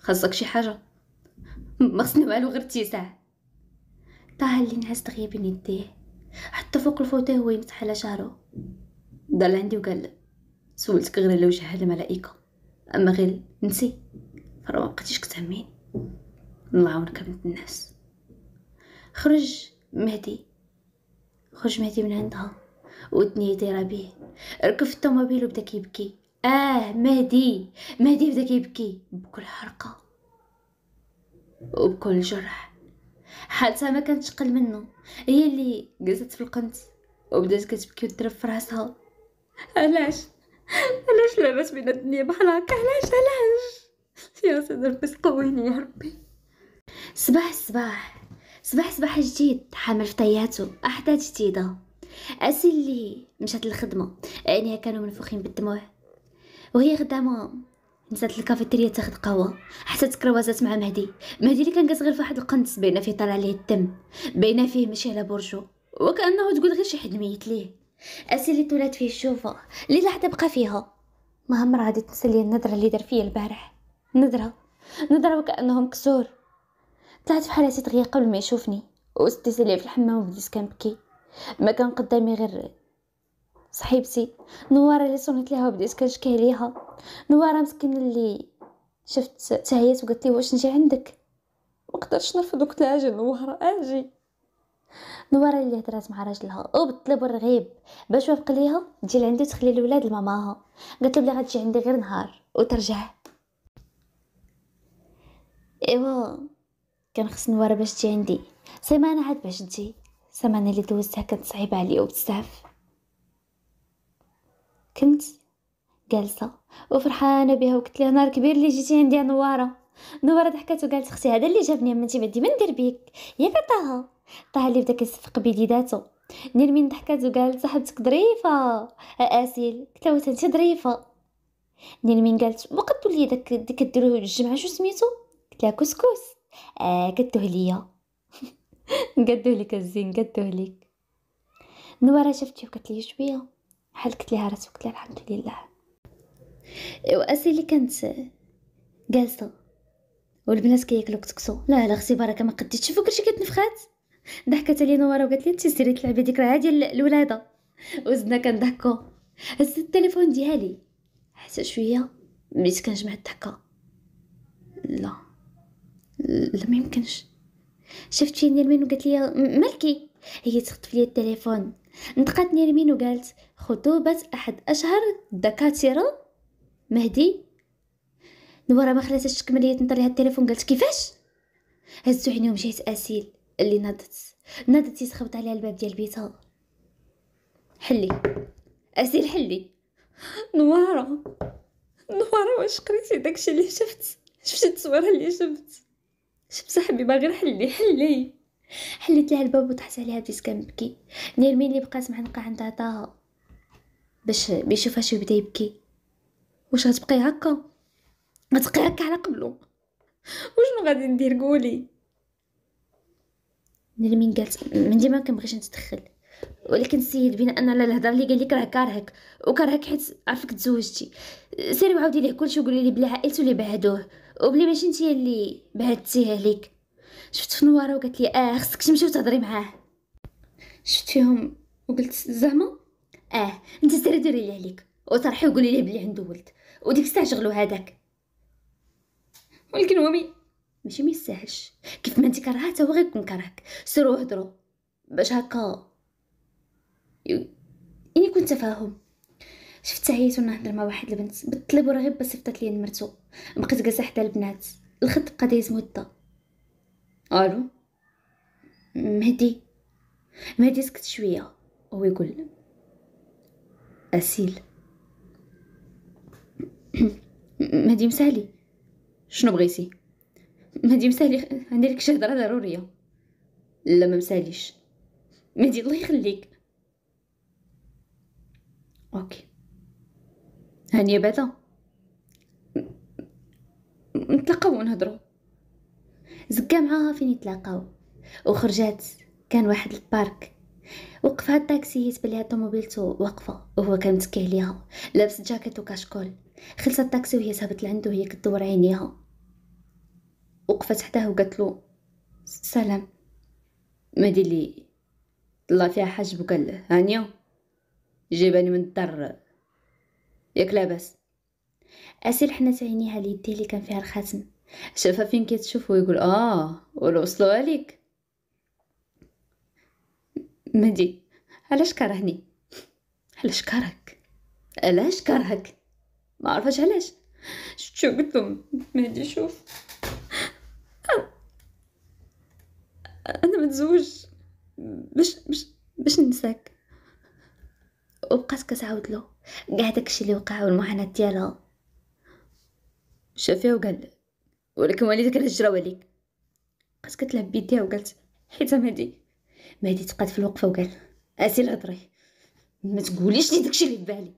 خاصك شي حاجة ما خصني والو غير اتساع طه اللي نعس دغيا بين يديه حتى فوق الفوتيه هو يمسح على شعرو ضل عندي وقال سولتك غير على وجه الملائكة أما غير نسي فرا مبقيتيش كتهمين الله عاونك بنت الناس خرج مهدي خرج مهدي من عندها وتني دايرة بيه ركب في الطوموبيل وبدا كيبكي اه مهدي مهدي بدا كيبكي بكل حرقة وبكل جرح حتى ما كانت تقل منه هي اللي جلست في القنت وبدات كتبكي وتضرب في راسها علاش علاش لاباس بين الدنيا بحال هكا علاش علاش يا سيدي ربي سقويني يا ربي صباح الصباح صباح صباح جديد حامل في احداث جديده عسي اللي مشات للخدمة عينيها كانوا منفوخين بالدموع وهي خدامة نزلت الكافيتيريا تاخد قهوة حتى تكروازات مع مهدي مهدي اللي كان كتغير غير فواحد القنت باينة فيه طالع ليه الدم باينة فيه ماشي على برجو وكأنه تقول غير شي حد ميت ليه أسي اللي طولات فيه الشوفة اللي لحظة بقى فيها ما عمرها غادي تنسى لي النظرة اللي دار فيا البارح نظرة نظرة وكأنه مكسور طلعت في حالاتي دغيا قبل ما يشوفني وسديت عليه في الحمام وبديت كنبكي ما كان قدامي غير صاحبتي نواره اللي صونت ليها وبديت كنشكي عليها نواره مسكينه اللي شفت تهيات وقالت لي واش نجي عندك ما قدرتش نرفض قلت لها اجي نواره اجي نواره اللي هضرات مع راجلها وبطلب الرغيب باش وافق ليها تجي لعندي تخلي الولاد لماماها قالت لي بلي غتجي عندي غير نهار وترجع ايوا كان خص نواره باش تجي عندي سيمانه عاد باش تجي السمانة اللي دوزتها كانت صعيبة عليا وبزاف كنت جالسة وفرحانة بها وقلت لها نهار كبير اللي جيتي عندي نوارة نوارة ضحكت وقالت اختي هذا اللي جابني من تبعدي ما ندير بيك ياك طه طه اللي بدا كيصفق بيديداتو نرمين ضحكات وقالت صاحبتك ظريفة اسيل قلت لها انت ظريفه نرمين قالت وقدو لي داك ديك الدروه الجمعه شو سميتو قلت لها كسكس آه كدوه ليا نقدو لك الزين نقدو لك نورا شفتي وقالت لي شوية حلقت ليها راسي وقلت لها الحمد لله واسي اللي كانت جالسة والبنات كياكلو كتكسو لا لا اختي بركة ما قديتش شوفوا كلشي كتنفخات ضحكت علي نورا وقالت لي انت سيري تلعبي ديك راه ديال الولادة وزدنا كنضحكو هزت التليفون ديالي حتى شوية بديت كنجمع الضحكة لا لا ما يمكنش شفت فين نرمين وقالت لي مالكي هي تخطف لي التليفون نطقت نرمين وقالت خطوبة أحد أشهر الدكاترة مهدي نورا ما خلاتش تكمل هي تنطر لها التليفون قالت كيفاش هزت عيني ومشيت اسيل اللي نضت نضت يسخبط عليها الباب ديال بيتها حلي اسيل حلي نوارا نوارا واش قريتي داكشي اللي شفت شفتي التصويره اللي شفت شفت صاحبي باغي حلي حلي حليت ليها الباب وطحت عليها بديت كنبكي نيرمين اللي بقات معنقه عند عطاها باش بيشوفها شو بدا يبكي واش غتبقي هكا غتبقي هكا على قبلو وشنو غادي ندير قولي نرمين قالت من ديما كنبغيش نتدخل ولكن السيد بين ان الهضره اللي قال لك راه كارهك وكارهك حيت عرفك تزوجتي سيري وعاودي ليه كلشي وقولي ليه بلا عائلته اللي بعدوه وبلي ماشي انت اللي بهدتيها عليك شفت في نواره وقالت لي اه خصك تمشي وتهضري معاه شفت فيهم وقلت زعما اه انت سيري ديري لي عليك وصرحي وقولي ليه بلي عنده ولد وديك الساعه شغلو هذاك ولكن هو ماشي ميستاهلش كيف ما انت كرهاه هو غيكون كرهك سيروا هضروا باش هكا يعني كنت تفاهم شفت عييت ونهضر مع واحد البنت بتطلب وراه غير بصيفطت لي مرتو بقيت جالسه حدا البنات الخط بقى دايز مده الو مهدي مهدي سكت شويه هو يقول اسيل مهدي مسالي شنو بغيتي مهدي مسالي عندي لك شي هضره ضروريه لا ما مساليش مهدي الله يخليك اوكي هانيه بعدا نتلاقاو ونهضروا زكا معاها فين يتلاقاو وخرجات كان واحد البارك وقفها الطاكسي هيت ليها طوموبيلتو واقفه وهو كان متكي ليها لابس جاكيت وكاشكول خلص الطاكسي وهي صابت لعندو وهي كدور عينيها وقفت حداه وقالت له سلام ما لي طلع فيها حاجب وقال له هانيا جيباني من الدار ياك لاباس أسيل حنت عينيها ليديه اللي كان فيها الخاتم شافها فين كتشوف ويقول اه ولا وصلوا عليك مدي علاش كرهني علاش كرهك علاش كرهك ما عرفاش علاش شو قلت لهم مهدي شوف انا متزوج باش باش باش ننساك وبقات كتعاود له كاع داكشي اللي وقع والمعاناه ديالها شافها وقال ولكن والدك علاش جراو عليك بقات كتلعب بيديها وقالت حيت مهدي مهدي تقاد في الوقفه وقال اسي هضري ما تقوليش لي داكشي اللي في بالي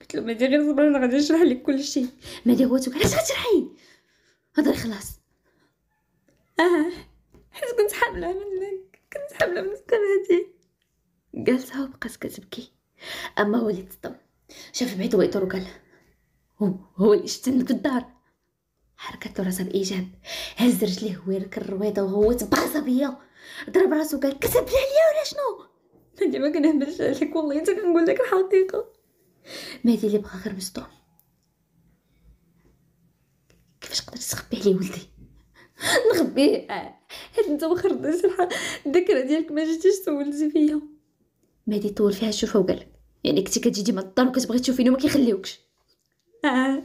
قلت له مهدي غير صبر انا غادي نشرح لك كلشي مهدي هو تقول علاش غتشرحي هضري خلاص اه حيت كنت حامله منك كنت حامله من هادي جالسه وبقات كتبكي اما وليد الطم شاف بعيد ويطر وقال هو اللي شتنك في الدار حركت راسها بايجاب هز رجليه ويرك الرويضه وهو تبغز بيا ضرب راسو قال كتب لي عليا ولا شنو انا ما كنهبلش عليك والله انت كنقول لك الحقيقه مهدي اللي بغا غير مصدوم كيفاش قدرت تخبي عليه ولدي نخبيه حيت انت ما خرجتش الذاكره ديالك ما جيتيش سولتي فيا مهدي طول فيها شوفه وقال يعني كنتي كتجي ديما الدار وكتبغي تشوفيني وما كيخليوكش آه.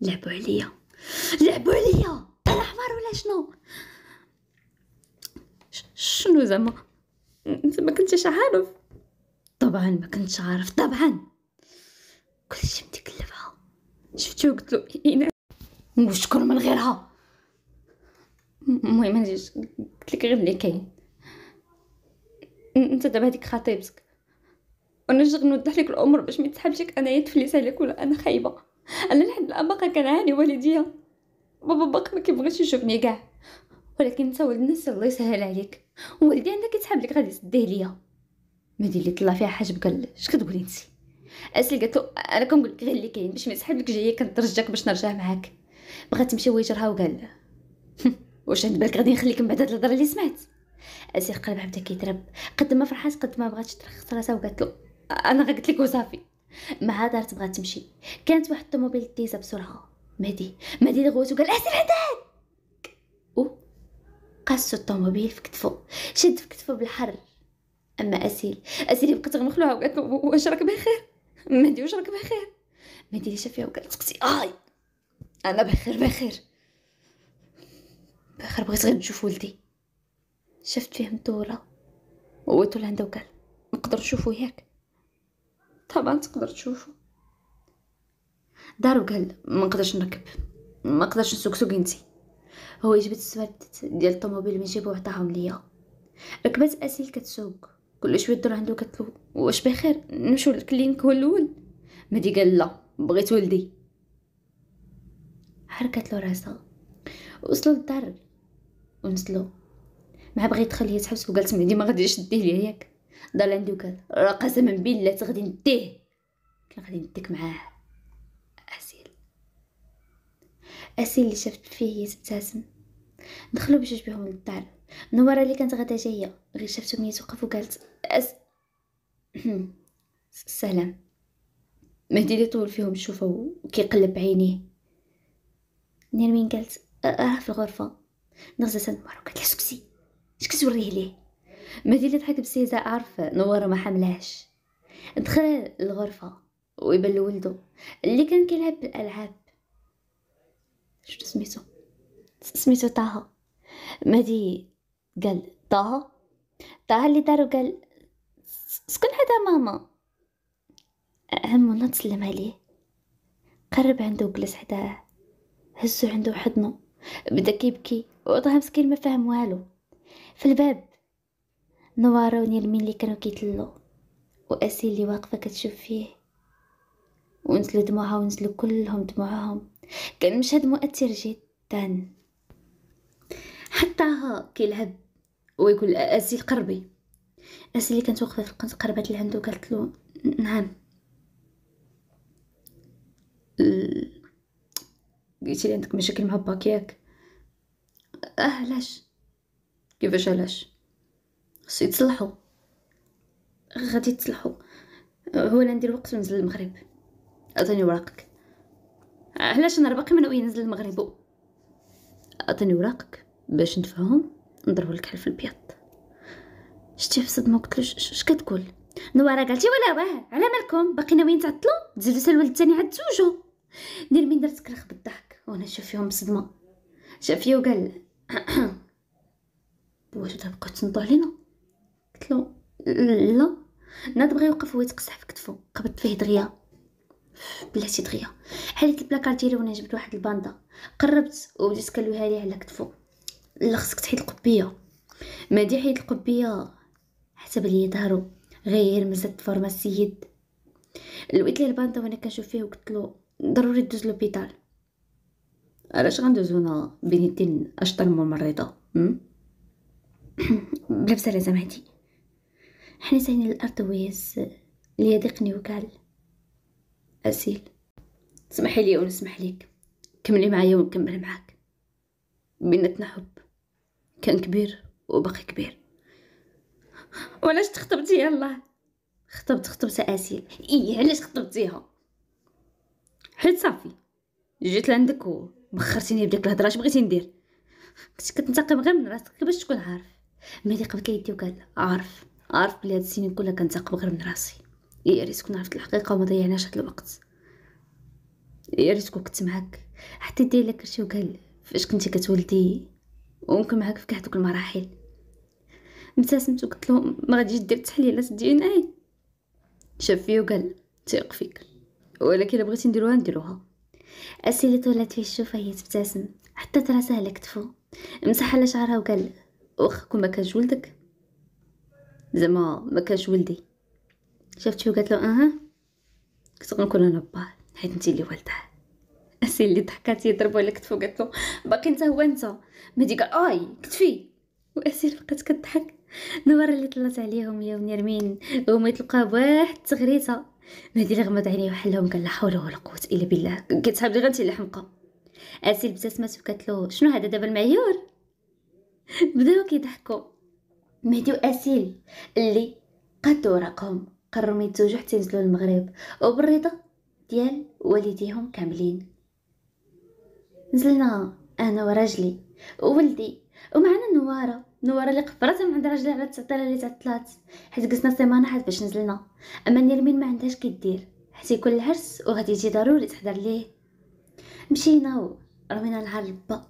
لعبوا عليا لعبوا عليا انا حمار ولا شنو شنو زعما انت ما كنتش عارف طبعا ما كنتش عارف طبعا كلشي متكلفها شفتو قلت له انا إيه، نعم. وشكون من غيرها المهم انا قلت لك غير اللي كاين انت دابا هذيك خطيبتك انا نشغل نوضح لك الامور باش ما تسحبش انايا تفلس عليك ولا انا خايبه انا لحد الان باقا كنعاني والديا بابا باقا ما كيبغيش يشوفني كاع ولكن انت ولد الناس الله يسهل عليك والدي عندك كيتحاب لك غادي يسديه ليا ما دير لي طلع فيها حاجب بقال اش كتقولي انت اسل قالت له انا كنقول لك غير اللي كاين باش ما يسحب لك جايه كنترجاك باش نرجع معاك بغات تمشي ويجرها وقال واش عند بالك غادي نخليك من بعد هاد الهضره اللي سمعت اسير قلبها بدا كيضرب قد ما فرحات قد ما بغات ترخص راسها وقالت له انا غا قلت لك وصافي مع دارت بغات تمشي كانت واحد الطوموبيل ديزه بسرعه مهدي مهدي دغوت وقال اسف عداد او قاسو الطوموبيل في كتفو شد في كتفو بالحر اما اسيل اسيل بقات غنخلوها وقالت واش راك بخير مهدي واش راك بخير مهدي اللي شافيها وقالت تقسي اي انا بخير بخير بخير بغيت غير نشوف ولدي شفت فيه مدوره وولدو لعندها وقال نقدر نشوفو ياك طبعا تقدر تشوفو دار وقال ما نقدرش نركب ما نقدرش نسوق سوق انتي هو جبت السوالت ديال الطوموبيل من جيبو وعطاهم ليا ركبت اسيل كتسوق كل شويه دور عندو كتلو واش بخير نمشيو للكلينك هو الاول مدي قال لا بغيت ولدي حركت له راسها وصلوا للدار ونزلوا مع بغيت تخليه تحبس وقالت مهدي ما غاديش ديه ليا ياك دار الهندوكال راه قسما بالله تغدي نديه غادي نديك معاه اسيل اسيل اللي شفت فيه هي تبتسم دخلوا باش بهم للدار نورا اللي كانت غدا جايه غير شفتهم توقف وقالت أس... سلام مهدي اللي طول فيهم شوفه وكيقلب عينيه نرمين قالت راه آه، في الغرفه نغزه سنوار وقالت لها سكسي سكسي وريه ليه ما اللي ضحك بسيزا عرف نوارة ما حملهاش دخل الغرفة ويبان لولدو اللي كان كيلعب بالالعاب شنو سميتو سميتو طه مهدي قال طه طه اللي دارو قال سكن حدا ماما عمو تسلم عليه قرب عنده وجلس حداه هزو عنده حضنه بدا كيبكي وطه مسكين ما فهم والو في الباب نواروني المين اللي كانوا كيتلو واسي اللي واقفه كتشوف فيه ونزلوا دموعها ونزلوا كلهم دموعهم كان مشهد مؤثر جدا حتى ها كيلعب ويقول اسي قربي اسي اللي كانت واقفه في القنت قربت لعندو وقالت له نعم قلتي لي عندك مشاكل مع باك ياك اه علاش كيفاش علاش خصو يتصلحو غادي يتصلحو هو لا ندير وقت ونزل المغرب عطيني وراقك علاش انا باقي ما ناوي ننزل المغرب عطيني وراقك باش نتفاهم نضربو لك حلف البيض شتي قلت له اش كتقول نوارا قالتي ولا واه على مالكم باقي ناويين تعطلوا تزلوا حتى الولد الثاني عاد تزوجوا ندير من درت كرخ بالضحك وانا شاف فيهم بصدمه شاف فيه وقال واش تبقى بقيت تنطو علينا قلت له لا ناد بغى يوقف هو يتقصح في كتفو قبضت فيه دغيا بلاتي دغيا حليت البلاكار ديالي وانا جبت واحد الباندا قربت وبديت كلوها ليه على كتفو لا خصك تحيد القبيه ما دي حيد القبيه حسب بلي ظهرو غير مزات فورما السيد لويت ليه الباندا وانا كنشوف فيه وقلت له ضروري دوز لوبيتال علاش غندوزو هنا بين يدين اشطر ممرضه بلا بساله هادي حنسعين الأرض ويس ليدقني وكال أسيل اسمحي لي ونسمح ليك كملي معايا ونكمل معاك بيناتنا حب كان كبير وباقي كبير وعلاش تخطبتي الله خطبت خطبت اسيل ايه علاش خطبتيها حيت صافي جيت لعندك وبخرتيني بديك الهضره اش بغيتي ندير كنت كتنتقم غير من راسك باش تكون عارف ملي قبل كيدي وقال عارف عارف بلي هاد السنين كلها كنتاقب غير من راسي يا ريت كون عرفت الحقيقه وما ضيعناش هاد الوقت يا ريت كون كنت معاك حتى دير لك شي وقال فاش كنتي كتولدي وممكن معاك في كاع دوك المراحل ابتسمت وقلت له ما غاديش دير تحليلات الدي ان اي شاف فيا وقال تيق فيك ولكن الا بغيتي نديروها نديروها اسيلي طولات فيه الشوفه هي تبتسم حتى راسها على كتفو مسح على شعرها وقال واخا كون ما كانش ولدك زعما ما كانش ولدي شافت شو قالت له اها كنت غنكون انا باه حيت انت اللي والده اسي اللي ضحكات يضربوا على كتفو قالت له باقي انت هو انت مهدي قال اي كتفي واسي بقات كضحك نور اللي طلعت عليهم يا منيرمين هما يتلقاو بواحد التغريته مهدي غمض عينيه وحلهم قال لا حول ولا قوه الا بالله كتهبلي غير انت اللي حمقى اسيل ابتسمت وقالت له شنو هذا دابا المعيور بداو كيضحكوا مهدي وأسيل اللي قدوا رقهم قرروا يتزوجوا حتى ينزلوا المغرب وبالرضا ديال والديهم كاملين نزلنا انا وراجلي وولدي ومعنا نواره نواره اللي قفرات من عند راجلي على التعطيله اللي تعطلات حيت جلسنا سيمانه حيت باش نزلنا اما نيرمين ما عندهاش كدير حيت يكون العرس وغادي يجي ضروري تحضر ليه مشينا ورمينا نهار لبا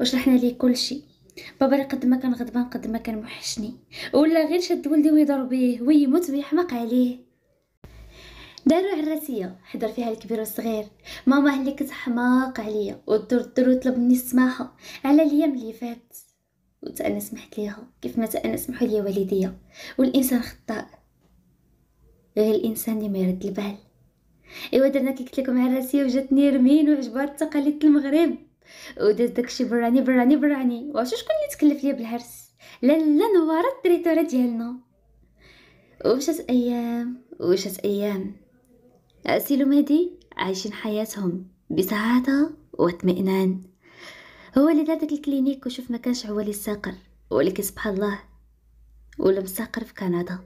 وشرحنا ليه كلشي بابا قد ما كان غضبان قد ما كان محشني ولا غير شد ولدي ويضرب بيه ويموت ويحمق عليه داروا عراسية حضر فيها الكبير والصغير ماما اللي كتحماق عليا والدور الدور وطلب مني السماحة على اليوم اللي فات وتا انا سمحت ليها كيف ما انا سمحوا لي والديا والانسان خطاء غير الانسان اللي ما يرد البال ايوا درنا كي قلت لكم عراسيه وجاتني رمين وعجبات التقاليد المغرب وداز داكشي براني براني براني واش شكون اللي تكلف ليا بالعرس لا لا نوار الدريتورة ديالنا ومشات ايام ومشات ايام اسيل مهدي عايشين حياتهم بسعادة واطمئنان هو اللي دار داك الكلينيك وشوف ما كانش هو اللي ساقر ولكن سبحان الله ولا مساقر في كندا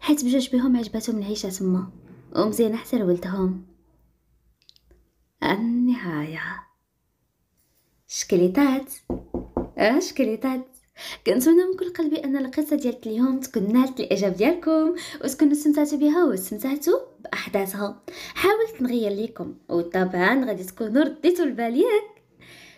حيت بجوج بهم عجباتهم العيشه تما ومزيان حتى لولدهم النهايه شكليطات اه شكليطات كنتمنى من كل قلبي ان القصه ديال اليوم تكون نالت الاعجاب ديالكم وتكونوا استمتعتوا بها واستمتعتوا باحداثها حاولت نغير لكم وطبعا غادي تكونوا رديتوا البال ياك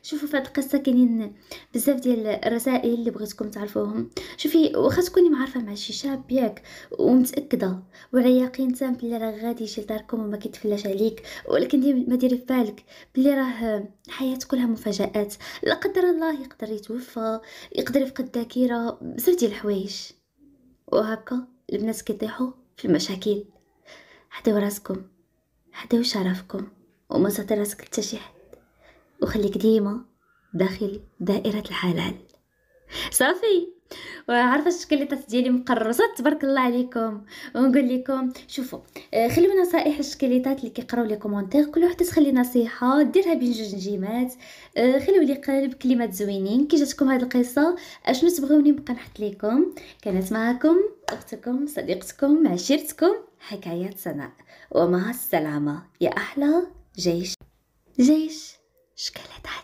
شوفوا في هذه القصه كاينين بزاف ديال الرسائل اللي بغيتكم تعرفوهم شوفي واخا تكوني معرفه مع شي شاب ياك ومتاكده وعلى يقين تام بلي راه غادي يجي لداركم وما كيتفلاش عليك ولكن دي ما ديري في بالك بلي راه الحياه كلها مفاجات لا قدر الله يقدر يتوفى يقدر يفقد الذاكره بزاف ديال الحوايج وهكا البنات كيطيحوا في المشاكل حداو راسكم حداو شرفكم وما تعطي راسك حتى شي حد وخليك ديما داخل دائرة الحلال صافي وعارفه الشكليطات ديالي مقرصه تبارك الله عليكم ونقول لكم شوفوا آه، خليو نصائح الشكليطات اللي كيقراو لي كومونتير كل وحده تخلي نصيحه ديرها بين جوج نجيمات آه، خليو لي قلب كلمات زوينين كي جاتكم هذه القصه اشنو تبغوني نبقى نحط لكم كانت معكم اختكم صديقتكم عشيرتكم حكايات سناء ومع السلامه يا احلى جيش جيش しけれたい